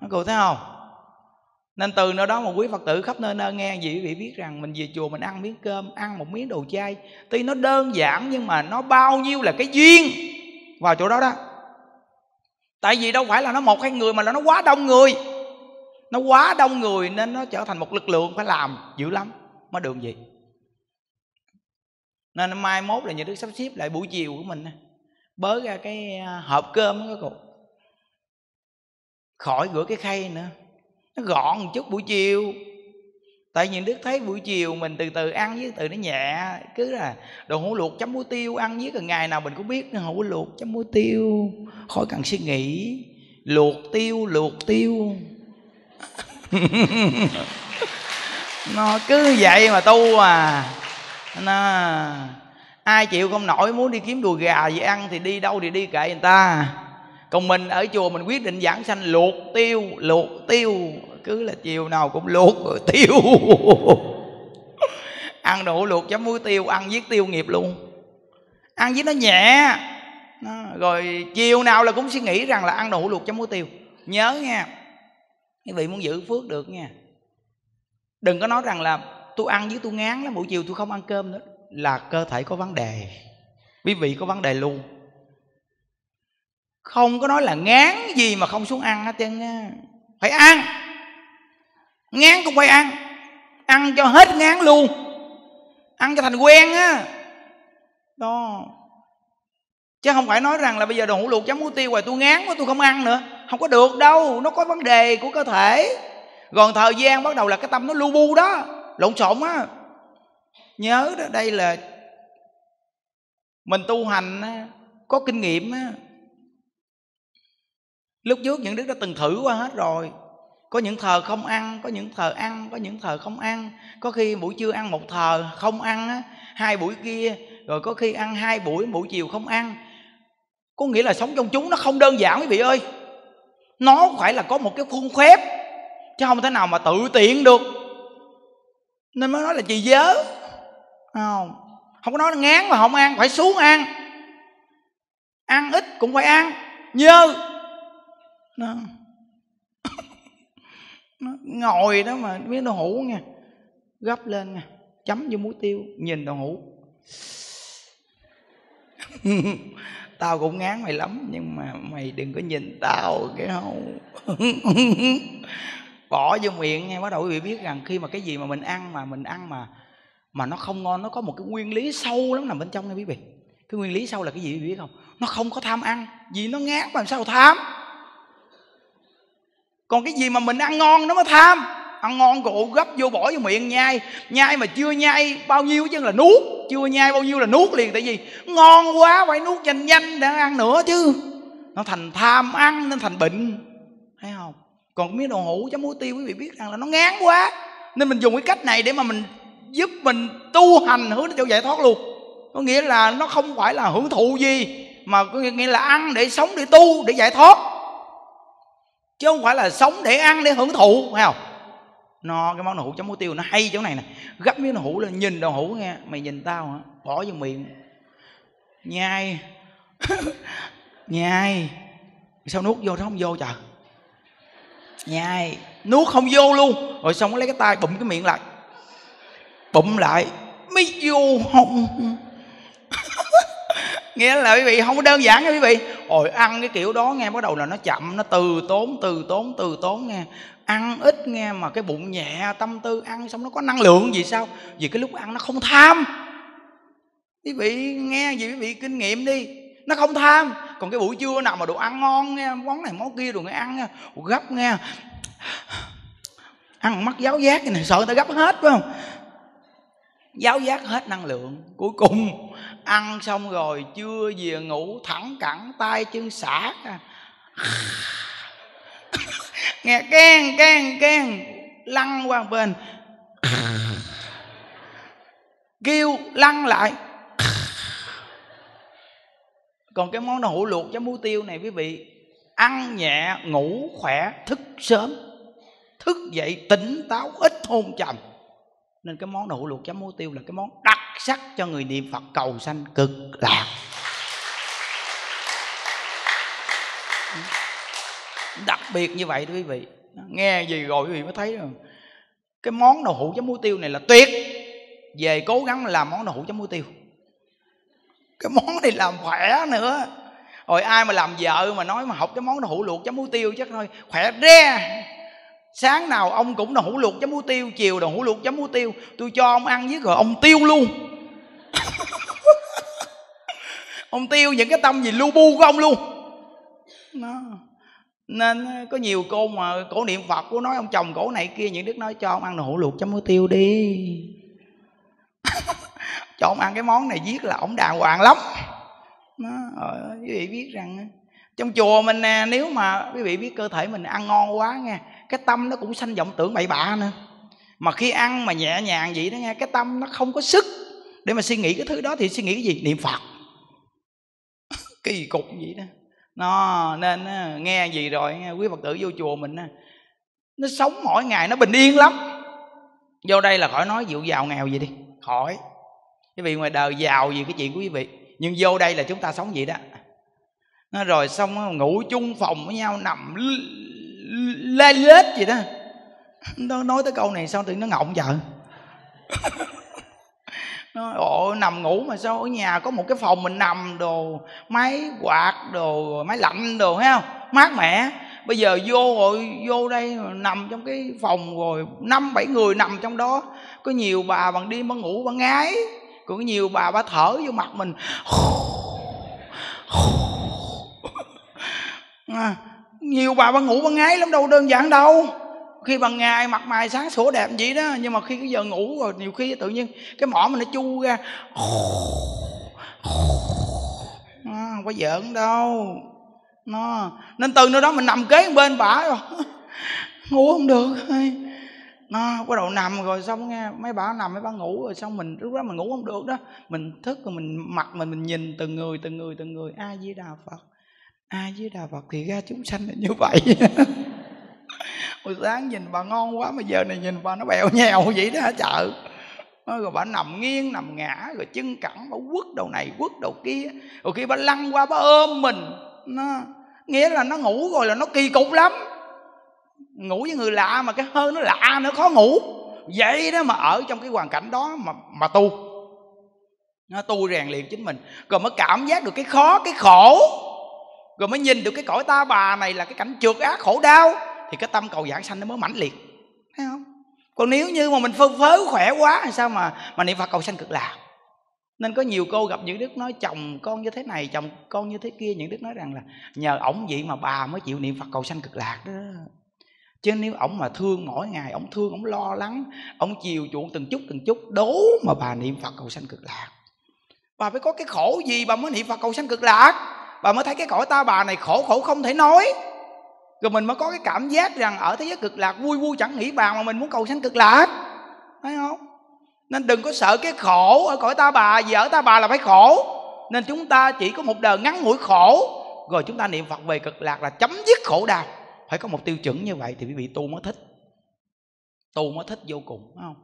nó cụ thấy không nên từ nơi đó mà quý phật tử khắp nơi nơi nghe gì quý vị biết rằng mình về chùa mình ăn miếng cơm ăn một miếng đồ chay tuy nó đơn giản nhưng mà nó bao nhiêu là cái duyên vào chỗ đó đó tại vì đâu phải là nó một hai người mà là nó quá đông người nó quá đông người nên nó trở thành một lực lượng phải làm dữ lắm mới được gì nên mai mốt là nhà nước sắp xếp lại buổi chiều của mình bớ ra cái à, hộp cơm đó cục khỏi rửa cái khay nữa nó gọn một chút buổi chiều tại những đức thấy buổi chiều mình từ từ ăn với từ nó nhẹ cứ là đồ hủ luộc chấm muối tiêu ăn với gần ngày nào mình cũng biết hủ luộc chấm muối tiêu khỏi cần suy nghĩ luộc tiêu luộc tiêu nó cứ vậy mà tu à nó ai chịu không nổi muốn đi kiếm đùi gà gì ăn thì đi đâu thì đi kệ người ta còn mình ở chùa mình quyết định giảng sanh luộc tiêu luộc tiêu cứ là chiều nào cũng luộc rồi tiêu ăn đủ luộc chấm muối tiêu ăn giết tiêu nghiệp luôn ăn với nó nhẹ nó, rồi chiều nào là cũng suy nghĩ rằng là ăn đủ luộc chấm muối tiêu nhớ nha quý vị muốn giữ phước được nha đừng có nói rằng là tôi ăn với tôi ngán lắm buổi chiều tôi không ăn cơm nữa là cơ thể có vấn đề quý vị có vấn đề luôn không có nói là ngán gì mà không xuống ăn hết trơn phải ăn ngán cũng phải ăn ăn cho hết ngán luôn ăn cho thành quen á đó chứ không phải nói rằng là bây giờ đồ hủ luộc chấm muối tiêu hoài tôi ngán quá tôi không ăn nữa không có được đâu nó có vấn đề của cơ thể còn thời gian bắt đầu là cái tâm nó lu bu đó lộn xộn á nhớ đó đây là mình tu hành có kinh nghiệm á lúc trước những đức đã từng thử qua hết rồi có những thờ không ăn có những thờ ăn có những thờ không ăn có khi buổi trưa ăn một thờ không ăn hai buổi kia rồi có khi ăn hai buổi buổi chiều không ăn có nghĩa là sống trong chúng nó không đơn giản quý vị ơi nó phải là có một cái khuôn phép chứ không thể nào mà tự tiện được nên mới nói là chị dớ không không có nói ngán mà không ăn phải xuống ăn ăn ít cũng phải ăn nhơ nó ngồi đó mà miếng đậu hũ nha gấp lên nha chấm vô muối tiêu nhìn đậu hũ tao cũng ngán mày lắm nhưng mà mày đừng có nhìn tao cái không bỏ vô miệng nghe bắt đầu quý vị biết rằng khi mà cái gì mà mình ăn mà mình ăn mà mà nó không ngon nó có một cái nguyên lý sâu lắm nằm bên trong nha quý vị cái nguyên lý sâu là cái gì quý vị biết không nó không có tham ăn vì nó ngán mà làm sao tham còn cái gì mà mình ăn ngon nó mới tham ăn ngon cụ gấp vô bỏ vô miệng nhai nhai mà chưa nhai bao nhiêu chứ là nuốt chưa nhai bao nhiêu là nuốt liền tại vì ngon quá phải nuốt nhanh nhanh để ăn nữa chứ nó thành tham ăn nên thành bệnh thấy không còn miếng đồ hũ chấm muối tiêu quý vị biết rằng là nó ngán quá nên mình dùng cái cách này để mà mình giúp mình tu hành hướng đến chỗ giải thoát luôn có nghĩa là nó không phải là hưởng thụ gì mà có nghĩa là ăn để sống để tu để giải thoát chứ không phải là sống để ăn để hưởng thụ phải không no cái món đậu hũ chấm muối tiêu nó hay chỗ này nè gấp miếng đậu hũ lên nhìn đậu hũ nghe mày nhìn tao hả bỏ vô miệng nhai nhai sao nuốt vô nó không vô trời nhai nuốt không vô luôn rồi xong lấy cái tay bụm cái miệng lại bụm lại mới vô không nghĩa là quý vị không có đơn giản nha quý vị ồi ăn cái kiểu đó nghe bắt đầu là nó chậm nó từ tốn từ tốn từ tốn nghe ăn ít nghe mà cái bụng nhẹ tâm tư ăn xong nó có năng lượng gì sao vì cái lúc ăn nó không tham quý vị nghe gì quý vị kinh nghiệm đi nó không tham còn cái buổi trưa nào mà đồ ăn ngon nghe món này món kia đồ người ăn nghe gấp nghe ăn mắt giáo giác này sợ người ta gấp hết phải không giáo giác hết năng lượng cuối cùng ăn xong rồi chưa về ngủ thẳng cẳng tay chân xả nghe keng keng keng lăn qua bên kêu lăn lại còn cái món đậu hũ luộc chấm muối tiêu này quý vị ăn nhẹ ngủ khỏe thức sớm thức dậy tỉnh táo ít hôn trầm nên cái món đậu hũ luộc chấm muối tiêu là cái món đặc sắc cho người niệm phật cầu sanh cực lạc đặc biệt như vậy đó quý vị nghe gì rồi quý vị mới thấy rồi cái món đậu hũ chấm muối tiêu này là tuyệt về cố gắng làm món đậu hũ chấm muối tiêu cái món này làm khỏe nữa rồi ai mà làm vợ mà nói mà học cái món đậu hũ luộc chấm muối tiêu chắc thôi khỏe re sáng nào ông cũng là hủ luộc chấm muối tiêu chiều là hủ luộc chấm muối tiêu tôi cho ông ăn với rồi ông tiêu luôn ông tiêu những cái tâm gì lu bu của ông luôn nó nên có nhiều cô mà cổ niệm phật của nói ông chồng cổ này kia những đức nói cho ông ăn nồi hủ luộc chấm muối tiêu đi cho ông ăn cái món này giết là ông đàng hoàng lắm nó quý vị biết rằng trong chùa mình nè nếu mà quý vị biết cơ thể mình ăn ngon quá nghe cái tâm nó cũng sanh vọng tưởng bậy bạ nữa mà khi ăn mà nhẹ nhàng vậy đó nghe cái tâm nó không có sức để mà suy nghĩ cái thứ đó thì suy nghĩ cái gì niệm phật kỳ cục vậy đó nó nên nghe gì rồi quý phật tử vô chùa mình nó sống mỗi ngày nó bình yên lắm vô đây là khỏi nói dịu giàu nghèo gì đi khỏi cái vì ngoài đời giàu gì cái chuyện của quý vị nhưng vô đây là chúng ta sống vậy đó nó rồi xong ngủ chung phòng với nhau nằm lê lết gì đó nó nói tới câu này sao tự nó ngọng vợ nó ồ nằm ngủ mà sao ở nhà có một cái phòng mình nằm đồ máy quạt đồ máy lạnh đồ thấy không mát mẻ bây giờ vô rồi vô đây nằm trong cái phòng rồi năm bảy người nằm trong đó có nhiều bà bằng đi bà ngủ bằng ngái còn có nhiều bà bà thở vô mặt mình à, nhiều bà ban ngủ ban ngái lắm đâu đơn giản đâu khi ban ngày mặt mày sáng sủa đẹp vậy đó nhưng mà khi cái giờ ngủ rồi nhiều khi tự nhiên cái mỏ mình nó chu ra à, không có giỡn đâu nó nên từ nơi đó mình nằm kế bên bả rồi ngủ không được nó bắt đầu nằm rồi xong nghe mấy bà nằm mấy bà ngủ rồi xong mình lúc đó mình ngủ không được đó mình thức rồi mình mặt mình mình nhìn từng người từng người từng người ai di đà phật a với đà phật thì ra chúng sanh là như vậy hồi sáng nhìn bà ngon quá mà giờ này nhìn bà nó bèo nhèo vậy đó hả chợ rồi bà nằm nghiêng nằm ngã rồi chân cẳng bà quất đầu này quất đầu kia rồi khi bà lăn qua bà ôm mình nó nghĩa là nó ngủ rồi là nó kỳ cục lắm ngủ với người lạ mà cái hơi nó lạ nữa khó ngủ vậy đó mà ở trong cái hoàn cảnh đó mà mà tu nó tu rèn luyện chính mình còn mới cảm giác được cái khó cái khổ rồi mới nhìn được cái cõi ta bà này là cái cảnh trượt ác khổ đau thì cái tâm cầu giảng sanh nó mới mãnh liệt thấy không còn nếu như mà mình phơ phớ khỏe quá thì sao mà mà niệm phật cầu sanh cực lạc nên có nhiều cô gặp những đức nói chồng con như thế này chồng con như thế kia những đức nói rằng là nhờ ổng vậy mà bà mới chịu niệm phật cầu sanh cực lạc đó chứ nếu ổng mà thương mỗi ngày ổng thương ổng lo lắng ổng chiều chuộng từng chút từng chút đố mà bà niệm phật cầu sanh cực lạc bà phải có cái khổ gì bà mới niệm phật cầu sanh cực lạc bà mới thấy cái cõi ta bà này khổ khổ không thể nói rồi mình mới có cái cảm giác rằng ở thế giới cực lạc vui vui chẳng nghĩ bà mà mình muốn cầu sanh cực lạc thấy không nên đừng có sợ cái khổ ở cõi ta bà vì ở ta bà là phải khổ nên chúng ta chỉ có một đời ngắn ngủi khổ rồi chúng ta niệm phật về cực lạc là chấm dứt khổ đau phải có một tiêu chuẩn như vậy thì quý vị tu mới thích tu mới thích vô cùng phải không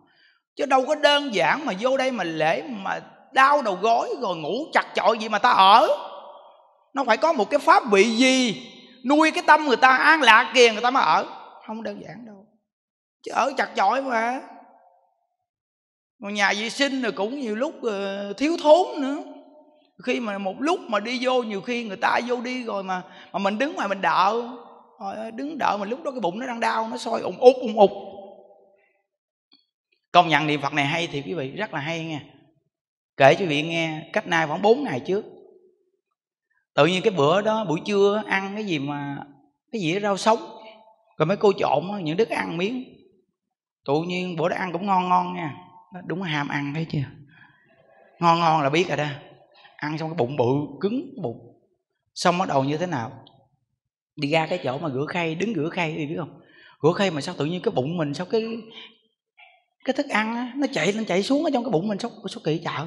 chứ đâu có đơn giản mà vô đây mà lễ mà đau đầu gối rồi ngủ chặt chọi gì mà ta ở nó phải có một cái pháp vị gì nuôi cái tâm người ta an lạc kìa người ta mới ở không đơn giản đâu chứ ở chặt chội mà mà nhà vệ sinh rồi cũng nhiều lúc ờ, thiếu thốn nữa khi mà một lúc mà đi vô nhiều khi người ta vô đi rồi mà mà mình đứng ngoài mình đợi rồi đứng đợi mà lúc đó cái bụng nó đang đau nó soi ủng ục ủng ục công nhận niệm phật này hay thì quý vị rất là hay nha kể cho quý vị nghe cách nay khoảng 4 ngày trước tự nhiên cái bữa đó buổi trưa ăn cái gì mà cái dĩa rau sống rồi mấy cô trộn những đứa ăn miếng tự nhiên bữa đó ăn cũng ngon ngon nha đúng ham ăn thấy chưa ngon ngon là biết rồi đó ăn xong cái bụng bự cứng bụng xong bắt đầu như thế nào đi ra cái chỗ mà rửa khay đứng rửa khay thì biết không rửa khay mà sao tự nhiên cái bụng mình sao cái cái thức ăn á, nó chạy lên chạy xuống ở trong cái bụng mình sao, sao kỳ chợ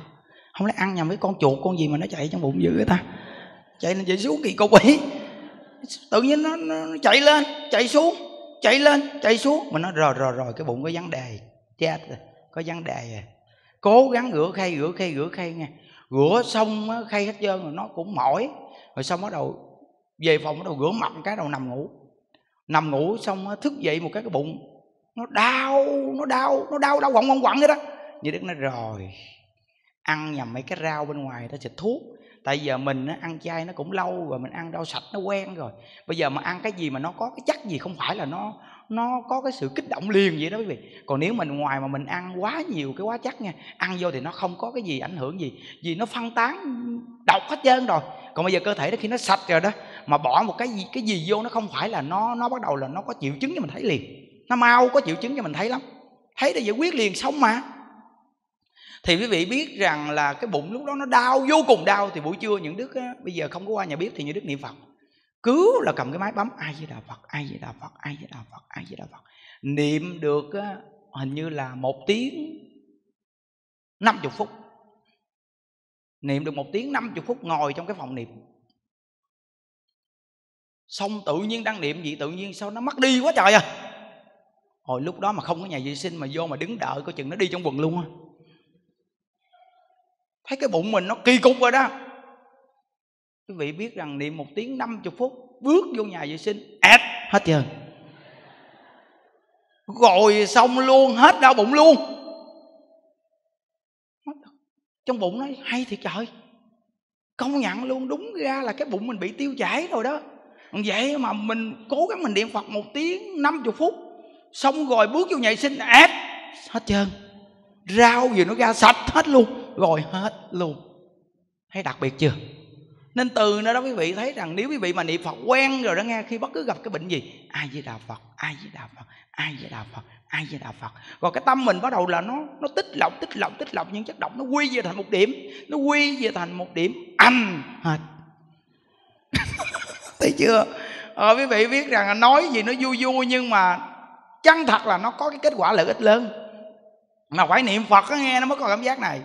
không lẽ ăn nhầm với con chuột con gì mà nó chạy trong bụng dữ vậy ta chạy lên chạy xuống kỳ cục ấy tự nhiên nó, nó, nó chạy lên chạy xuống chạy lên chạy xuống mà nó rồi rồi rồi cái bụng có vấn đề chết rồi có vấn đề rồi cố gắng rửa khay rửa khay rửa khay nha rửa xong khay hết trơn rồi nó cũng mỏi rồi xong bắt đầu về phòng bắt đầu rửa mặt cái đầu nằm ngủ nằm ngủ xong thức dậy một cái cái bụng nó đau nó đau nó đau đau quặn quặn quặn vậy đó như đức nói rồi ăn nhầm mấy cái rau bên ngoài ta xịt thuốc tại giờ mình nó ăn chay nó cũng lâu rồi mình ăn rau sạch nó quen rồi bây giờ mà ăn cái gì mà nó có cái chắc gì không phải là nó nó có cái sự kích động liền vậy đó quý vị còn nếu mình ngoài mà mình ăn quá nhiều cái quá chắc nha ăn vô thì nó không có cái gì ảnh hưởng gì vì nó phân tán độc hết trơn rồi còn bây giờ cơ thể nó khi nó sạch rồi đó mà bỏ một cái gì cái gì vô nó không phải là nó nó bắt đầu là nó có triệu chứng cho mình thấy liền nó mau có triệu chứng cho mình thấy lắm thấy để giải quyết liền sống mà thì quý vị biết rằng là cái bụng lúc đó nó đau vô cùng đau thì buổi trưa những đức á, bây giờ không có qua nhà bếp thì những đức niệm phật cứu là cầm cái máy bấm ai với đà phật ai với đà phật ai với đà phật ai với đà phật niệm được á, hình như là một tiếng năm chục phút Niệm được một tiếng năm chục phút ngồi trong cái phòng niệm Xong tự nhiên đang niệm gì tự nhiên sao nó mất đi quá trời à Hồi lúc đó mà không có nhà vệ sinh mà vô mà đứng đợi Coi chừng nó đi trong quần luôn á thấy cái bụng mình nó kỳ cục rồi đó quý vị biết rằng niệm một tiếng 50 phút bước vô nhà vệ sinh ẹt hết trơn rồi xong luôn hết đau bụng luôn trong bụng nó hay thiệt trời công nhận luôn đúng ra là cái bụng mình bị tiêu chảy rồi đó vậy mà mình cố gắng mình niệm phật một tiếng 50 phút xong rồi bước vô nhà vệ sinh ẹt hết trơn rau gì nó ra sạch hết luôn gọi hết luôn thấy đặc biệt chưa nên từ nơi đó quý vị thấy rằng nếu quý vị mà niệm phật quen rồi đó nghe khi bất cứ gặp cái bệnh gì ai với đạo phật ai với đạo phật ai với đạo phật ai với đạo phật rồi cái tâm mình bắt đầu là nó nó tích lọc tích lọc tích lọc những chất động nó quy về thành một điểm nó quy về thành một điểm anh hết thấy chưa ờ, quý vị biết rằng nói gì nó vui vui nhưng mà chân thật là nó có cái kết quả lợi ích lớn mà phải niệm phật nghe nó mới có cảm giác này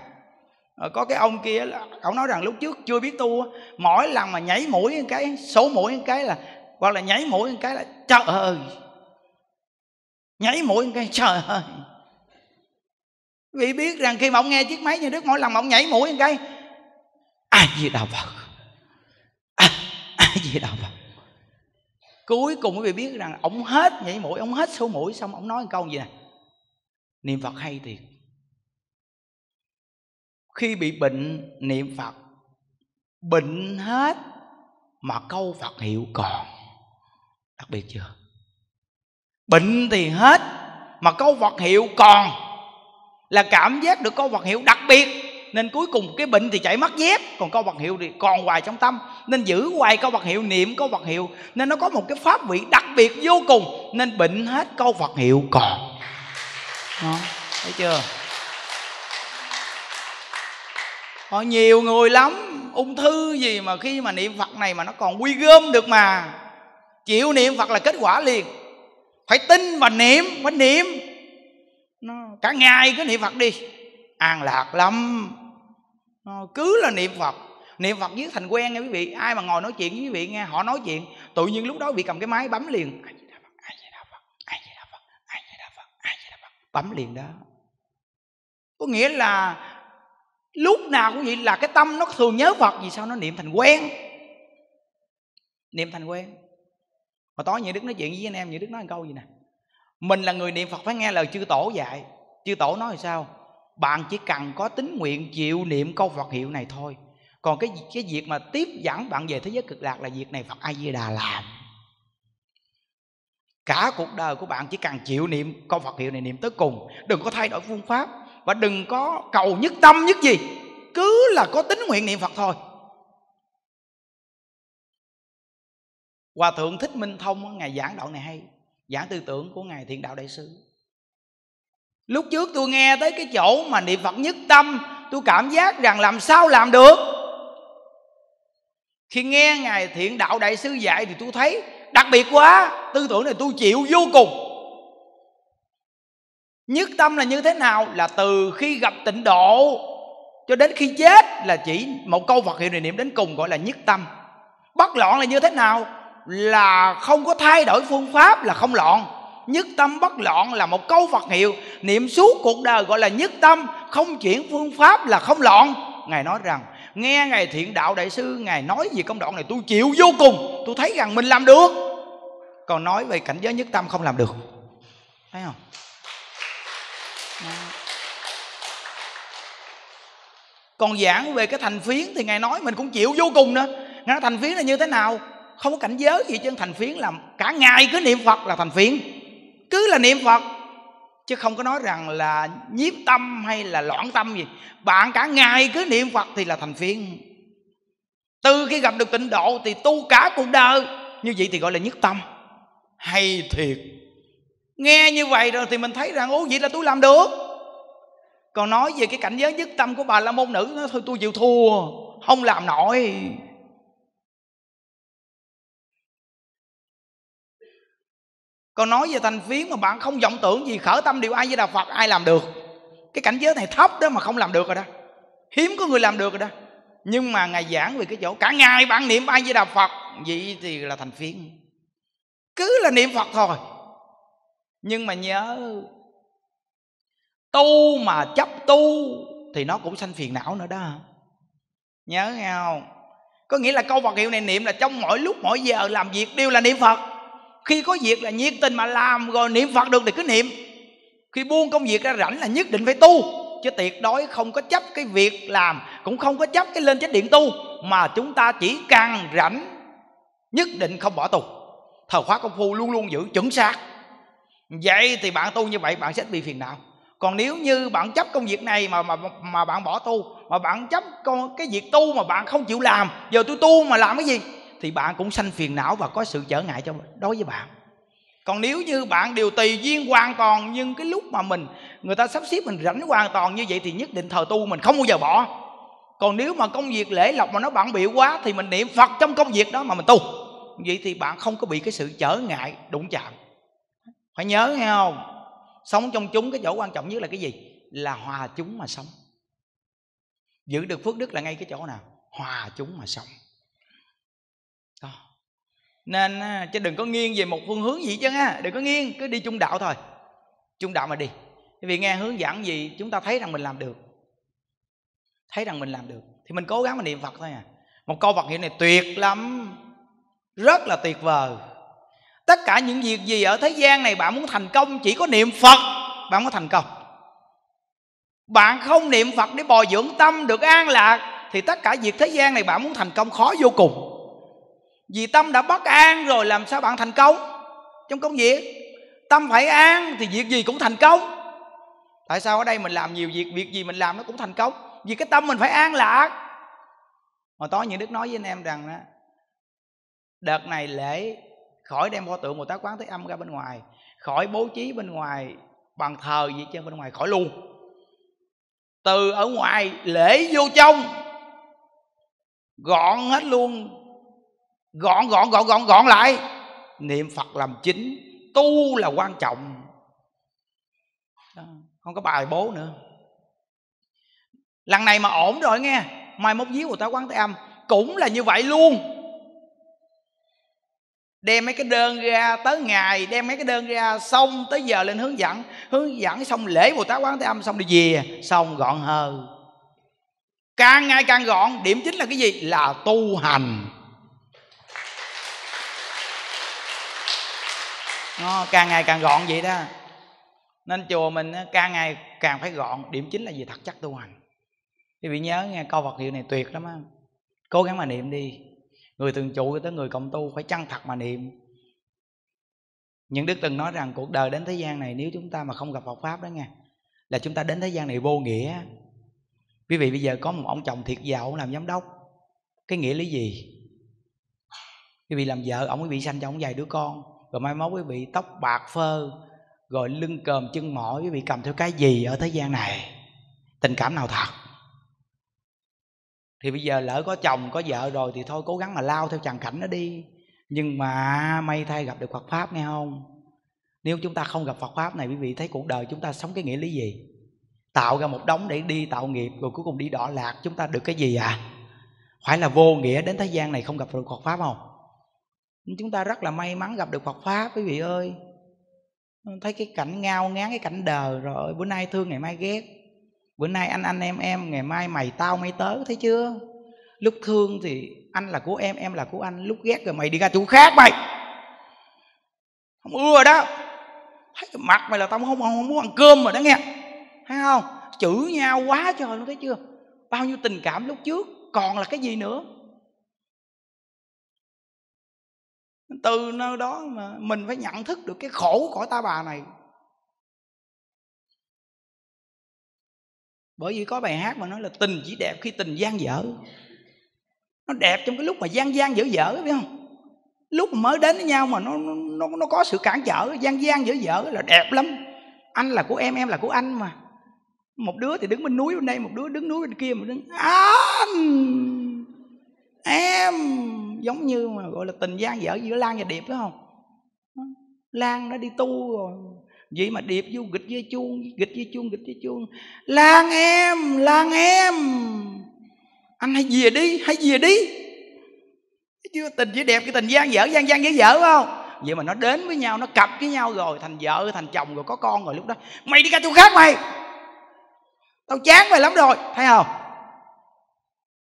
Ờ, có cái ông kia ông nói rằng lúc trước chưa biết tu mỗi lần mà nhảy mũi cái số mũi cái là hoặc là nhảy mũi cái là trời ơi nhảy mũi cái trời ơi vì biết rằng khi mà ông nghe chiếc máy như đức mỗi lần mà ông nhảy mũi cái ai gì đạo phật ai gì đạo phật cuối cùng quý vị biết rằng ông hết nhảy mũi ông hết số mũi xong ông nói một câu gì nè niệm phật hay thiệt khi bị bệnh niệm phật bệnh hết mà câu phật hiệu còn đặc biệt chưa bệnh thì hết mà câu phật hiệu còn là cảm giác được câu phật hiệu đặc biệt nên cuối cùng cái bệnh thì chảy mất dép còn câu phật hiệu thì còn hoài trong tâm nên giữ hoài câu phật hiệu niệm câu phật hiệu nên nó có một cái pháp vị đặc biệt vô cùng nên bệnh hết câu phật hiệu còn đó thấy chưa họ nhiều người lắm ung thư gì mà khi mà niệm phật này mà nó còn quy gom được mà chịu niệm phật là kết quả liền phải tin và niệm phải niệm nó cả ngày cứ niệm phật đi an lạc lắm nó cứ là niệm phật niệm phật với thành quen nghe quý vị ai mà ngồi nói chuyện với quý vị nghe họ nói chuyện tự nhiên lúc đó bị cầm cái máy bấm liền bấm liền đó có nghĩa là lúc nào cũng vậy là cái tâm nó thường nhớ phật vì sao nó niệm thành quen niệm thành quen mà tối như đức nói chuyện với anh em như đức nói một câu gì nè mình là người niệm phật phải nghe lời chư tổ dạy chư tổ nói thì sao bạn chỉ cần có tính nguyện chịu niệm câu phật hiệu này thôi còn cái cái việc mà tiếp dẫn bạn về thế giới cực lạc là việc này phật a di đà làm cả cuộc đời của bạn chỉ cần chịu niệm câu phật hiệu này niệm tới cùng đừng có thay đổi phương pháp và đừng có cầu nhất tâm nhất gì cứ là có tính nguyện niệm phật thôi hòa thượng thích minh thông ngày giảng đoạn này hay giảng tư tưởng của ngài thiện đạo đại sư lúc trước tôi nghe tới cái chỗ mà niệm phật nhất tâm tôi cảm giác rằng làm sao làm được khi nghe ngài thiện đạo đại sư dạy thì tôi thấy đặc biệt quá tư tưởng này tôi chịu vô cùng Nhất tâm là như thế nào? Là từ khi gặp tịnh độ cho đến khi chết là chỉ một câu Phật hiệu này niệm đến cùng gọi là nhất tâm. Bất loạn là như thế nào? Là không có thay đổi phương pháp là không loạn. Nhất tâm bất loạn là một câu Phật hiệu niệm suốt cuộc đời gọi là nhất tâm, không chuyển phương pháp là không loạn. Ngài nói rằng nghe ngài thiện đạo đại sư ngài nói về công đoạn này tôi chịu vô cùng tôi thấy rằng mình làm được còn nói về cảnh giới nhất tâm không làm được thấy không còn giảng về cái thành phiến thì ngài nói mình cũng chịu vô cùng nữa ngài nói thành phiến là như thế nào không có cảnh giới gì chứ thành phiến là cả ngày cứ niệm phật là thành phiến cứ là niệm phật chứ không có nói rằng là nhiếp tâm hay là loạn tâm gì bạn cả ngày cứ niệm phật thì là thành phiến từ khi gặp được tịnh độ thì tu cả cuộc đời như vậy thì gọi là nhất tâm hay thiệt nghe như vậy rồi thì mình thấy rằng ô vậy là tôi làm được còn nói về cái cảnh giới nhất tâm của bà la môn nữ nó thôi tôi chịu thua không làm nổi còn nói về thành phiến mà bạn không vọng tưởng gì khởi tâm điều ai với đà phật ai làm được cái cảnh giới này thấp đó mà không làm được rồi đó hiếm có người làm được rồi đó nhưng mà ngài giảng về cái chỗ cả ngày bạn niệm ai với đà phật vậy thì là thành phiến cứ là niệm phật thôi nhưng mà nhớ tu mà chấp tu thì nó cũng sanh phiền não nữa đó nhớ nghe không có nghĩa là câu vật hiệu này niệm là trong mỗi lúc mỗi giờ làm việc đều là niệm phật khi có việc là nhiệt tình mà làm rồi niệm phật được thì cứ niệm khi buông công việc ra rảnh là nhất định phải tu chứ tuyệt đối không có chấp cái việc làm cũng không có chấp cái lên chánh điện tu mà chúng ta chỉ càng rảnh nhất định không bỏ tù thờ khóa công phu luôn luôn giữ chuẩn xác vậy thì bạn tu như vậy bạn sẽ bị phiền não còn nếu như bạn chấp công việc này mà mà mà bạn bỏ tu mà bạn chấp con cái việc tu mà bạn không chịu làm giờ tôi tu mà làm cái gì thì bạn cũng sanh phiền não và có sự trở ngại cho đối với bạn còn nếu như bạn điều tùy duyên hoàn toàn nhưng cái lúc mà mình người ta sắp xếp mình rảnh hoàn toàn như vậy thì nhất định thờ tu mình không bao giờ bỏ còn nếu mà công việc lễ lộc mà nó bận bịu quá thì mình niệm phật trong công việc đó mà mình tu vậy thì bạn không có bị cái sự trở ngại đụng chạm phải nhớ nghe không sống trong chúng cái chỗ quan trọng nhất là cái gì là hòa chúng mà sống giữ được phước đức là ngay cái chỗ nào hòa chúng mà sống đó nên chứ đừng có nghiêng về một phương hướng gì chứ ha đừng có nghiêng cứ đi trung đạo thôi trung đạo mà đi vì nghe hướng dẫn gì chúng ta thấy rằng mình làm được thấy rằng mình làm được thì mình cố gắng mình niệm phật thôi à một câu phật hiệu này tuyệt lắm rất là tuyệt vời tất cả những việc gì ở thế gian này bạn muốn thành công chỉ có niệm phật bạn mới thành công bạn không niệm phật để bồi dưỡng tâm được an lạc thì tất cả việc thế gian này bạn muốn thành công khó vô cùng vì tâm đã bất an rồi làm sao bạn thành công trong công việc tâm phải an thì việc gì cũng thành công tại sao ở đây mình làm nhiều việc việc gì mình làm nó cũng thành công vì cái tâm mình phải an lạc mà tối những đức nói với anh em rằng đó, đợt này lễ khỏi đem pho tượng của tá quán thế âm ra bên ngoài khỏi bố trí bên ngoài bàn thờ gì trên bên ngoài khỏi luôn từ ở ngoài lễ vô trong gọn hết luôn gọn gọn gọn gọn gọn lại niệm phật làm chính tu là quan trọng không có bài bố nữa lần này mà ổn rồi nghe mai mốt díu của tá quán thế âm cũng là như vậy luôn đem mấy cái đơn ra tới ngày đem mấy cái đơn ra xong tới giờ lên hướng dẫn hướng dẫn xong lễ bồ tát quán thế âm xong đi về xong gọn hơn càng ngày càng gọn điểm chính là cái gì là tu hành nó càng ngày càng gọn vậy đó nên chùa mình càng ngày càng phải gọn điểm chính là gì thật chắc tu hành quý vị nhớ nghe câu vật hiệu này tuyệt lắm á cố gắng mà niệm đi người thường trụ tới người cộng tu phải chăng thật mà niệm những đức từng nói rằng cuộc đời đến thế gian này nếu chúng ta mà không gặp Phật pháp đó nghe là chúng ta đến thế gian này vô nghĩa quý vị bây giờ có một ông chồng thiệt giàu làm giám đốc cái nghĩa lý gì quý vị làm vợ ông quý vị sanh cho ông vài đứa con rồi mai mốt quý vị tóc bạc phơ rồi lưng còm chân mỏi quý vị cầm theo cái gì ở thế gian này tình cảm nào thật thì bây giờ lỡ có chồng có vợ rồi thì thôi cố gắng mà lao theo chàng cảnh nó đi nhưng mà may thay gặp được Phật pháp nghe không nếu chúng ta không gặp Phật pháp này quý vị thấy cuộc đời chúng ta sống cái nghĩa lý gì tạo ra một đống để đi tạo nghiệp rồi cuối cùng đi đỏ lạc chúng ta được cái gì à phải là vô nghĩa đến thế gian này không gặp được Phật pháp không chúng ta rất là may mắn gặp được Phật pháp quý vị ơi thấy cái cảnh ngao ngán cái cảnh đời rồi bữa nay thương ngày mai ghét bữa nay anh anh em em ngày mai mày tao mày tớ thấy chưa lúc thương thì anh là của em em là của anh lúc ghét rồi mày đi ra chỗ khác mày không ưa đó thấy mặt mày là tao không, không muốn ăn cơm rồi đó nghe thấy không chữ nhau quá trời luôn thấy chưa bao nhiêu tình cảm lúc trước còn là cái gì nữa từ nơi đó mà mình phải nhận thức được cái khổ của ta bà này bởi vì có bài hát mà nói là tình chỉ đẹp khi tình gian dở nó đẹp trong cái lúc mà gian gian dở dở biết không lúc mới đến với nhau mà nó nó nó có sự cản trở gian gian dở dở là đẹp lắm anh là của em em là của anh mà một đứa thì đứng bên núi bên đây một đứa đứng núi bên kia một đứa anh em giống như mà gọi là tình gian dở giữa lan và điệp phải không lan đã đi tu rồi vậy mà điệp vô gịch dây chuông gịch dây chuông gịch dây chuông lang em lang em anh hãy về đi hãy về đi chưa tình chỉ đẹp cái tình gian dở gian gian dở dở không vậy mà nó đến với nhau nó cặp với nhau rồi thành vợ thành chồng rồi có con rồi lúc đó mày đi ra chỗ khác mày tao chán mày lắm rồi thấy không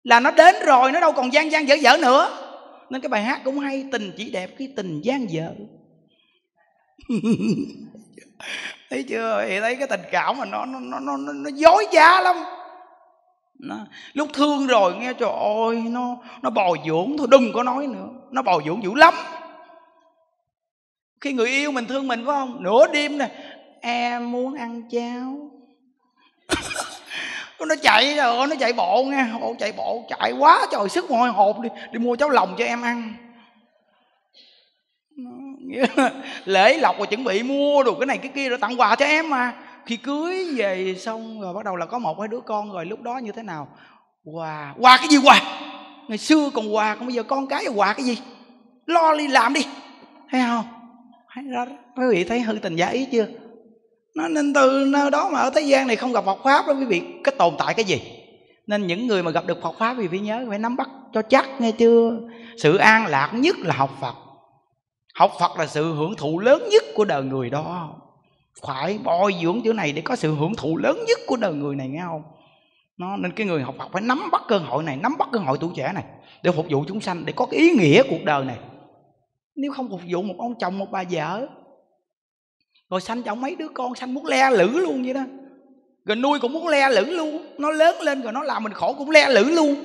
là nó đến rồi nó đâu còn gian gian dở dở nữa nên cái bài hát cũng hay tình chỉ đẹp khi tình gian dở thấy chưa thì thấy cái tình cảm mà nó nó nó nó nó dối trá lắm nó, lúc thương rồi nghe trời ơi nó nó bồi dưỡng thôi đừng có nói nữa nó bồi dưỡng dữ lắm khi người yêu mình thương mình phải không nửa đêm nè em muốn ăn cháo nó chạy rồi nó chạy bộ nghe bộ chạy bộ chạy quá trời sức mồi hột đi đi mua cháo lòng cho em ăn lễ lọc và chuẩn bị mua đồ cái này cái kia rồi tặng quà cho em mà khi cưới về xong rồi bắt đầu là có một hai đứa con rồi lúc đó như thế nào quà quà cái gì quà ngày xưa còn quà còn bây giờ con cái quà cái gì lo đi làm đi thấy không thấy đó quý vị thấy hư tình giả ý chưa nó nên từ nơi đó mà ở thế gian này không gặp Phật pháp đó quý vị cái tồn tại cái gì nên những người mà gặp được Phật pháp thì phải nhớ phải nắm bắt cho chắc nghe chưa sự an lạc nhất là học Phật học phật là sự hưởng thụ lớn nhất của đời người đó phải bồi dưỡng chỗ này để có sự hưởng thụ lớn nhất của đời người này nghe không nó nên cái người học Phật phải nắm bắt cơ hội này nắm bắt cơ hội tuổi trẻ này để phục vụ chúng sanh để có cái ý nghĩa cuộc đời này nếu không phục vụ một ông chồng một bà vợ rồi sanh chồng mấy đứa con sanh muốn le lử luôn vậy đó rồi nuôi cũng muốn le lử luôn nó lớn lên rồi nó làm mình khổ cũng le lử luôn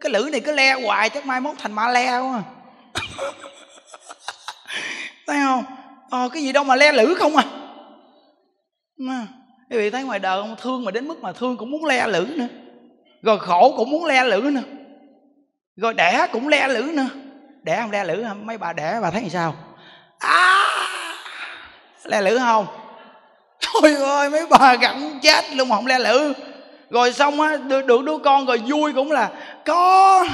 cái lử này cứ le hoài chắc mai mốt thành ma le quá à thấy không ờ cái gì đâu mà le lử không à mà quý vị thấy ngoài đời không thương mà đến mức mà thương cũng muốn le lử nữa rồi khổ cũng muốn le lử nữa rồi đẻ cũng le lử nữa đẻ không le lử mấy bà đẻ bà thấy làm sao à le lử không thôi ơi mấy bà gặm chết luôn mà không le lử rồi xong á được, được đứa con rồi vui cũng là có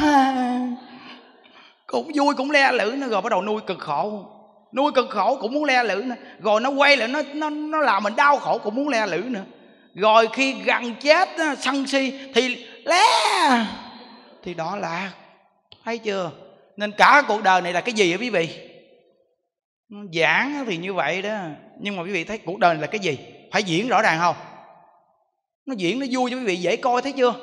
cũng vui cũng le lử nữa rồi bắt đầu nuôi cực khổ nuôi cực khổ cũng muốn le lưỡi nữa rồi nó quay lại nó nó nó làm mình đau khổ cũng muốn le lưỡi nữa rồi khi gần chết sân si thì lé thì đó là thấy chưa nên cả cuộc đời này là cái gì vậy, quý vị giảng thì như vậy đó nhưng mà quý vị thấy cuộc đời này là cái gì phải diễn rõ ràng không nó diễn nó vui cho quý vị dễ coi thấy chưa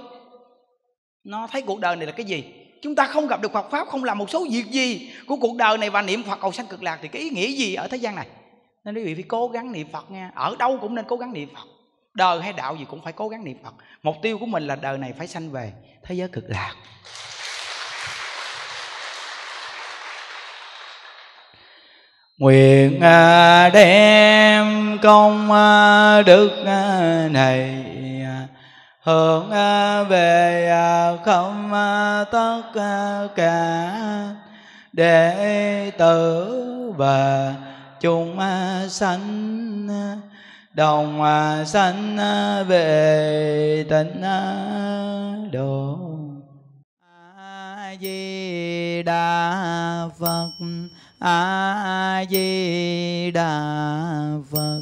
nó thấy cuộc đời này là cái gì chúng ta không gặp được Phật pháp không làm một số việc gì của cuộc đời này và niệm Phật cầu sanh cực lạc thì cái ý nghĩa gì ở thế gian này nên quý vị phải cố gắng niệm Phật nha ở đâu cũng nên cố gắng niệm Phật đời hay đạo gì cũng phải cố gắng niệm Phật mục tiêu của mình là đời này phải sanh về thế giới cực lạc Nguyện à, đem công à, đức à, này hưởng à, về à, không à, tất cả đệ tử và chúng sanh đồng sanh về tịnh độ a di đà phật a di đà phật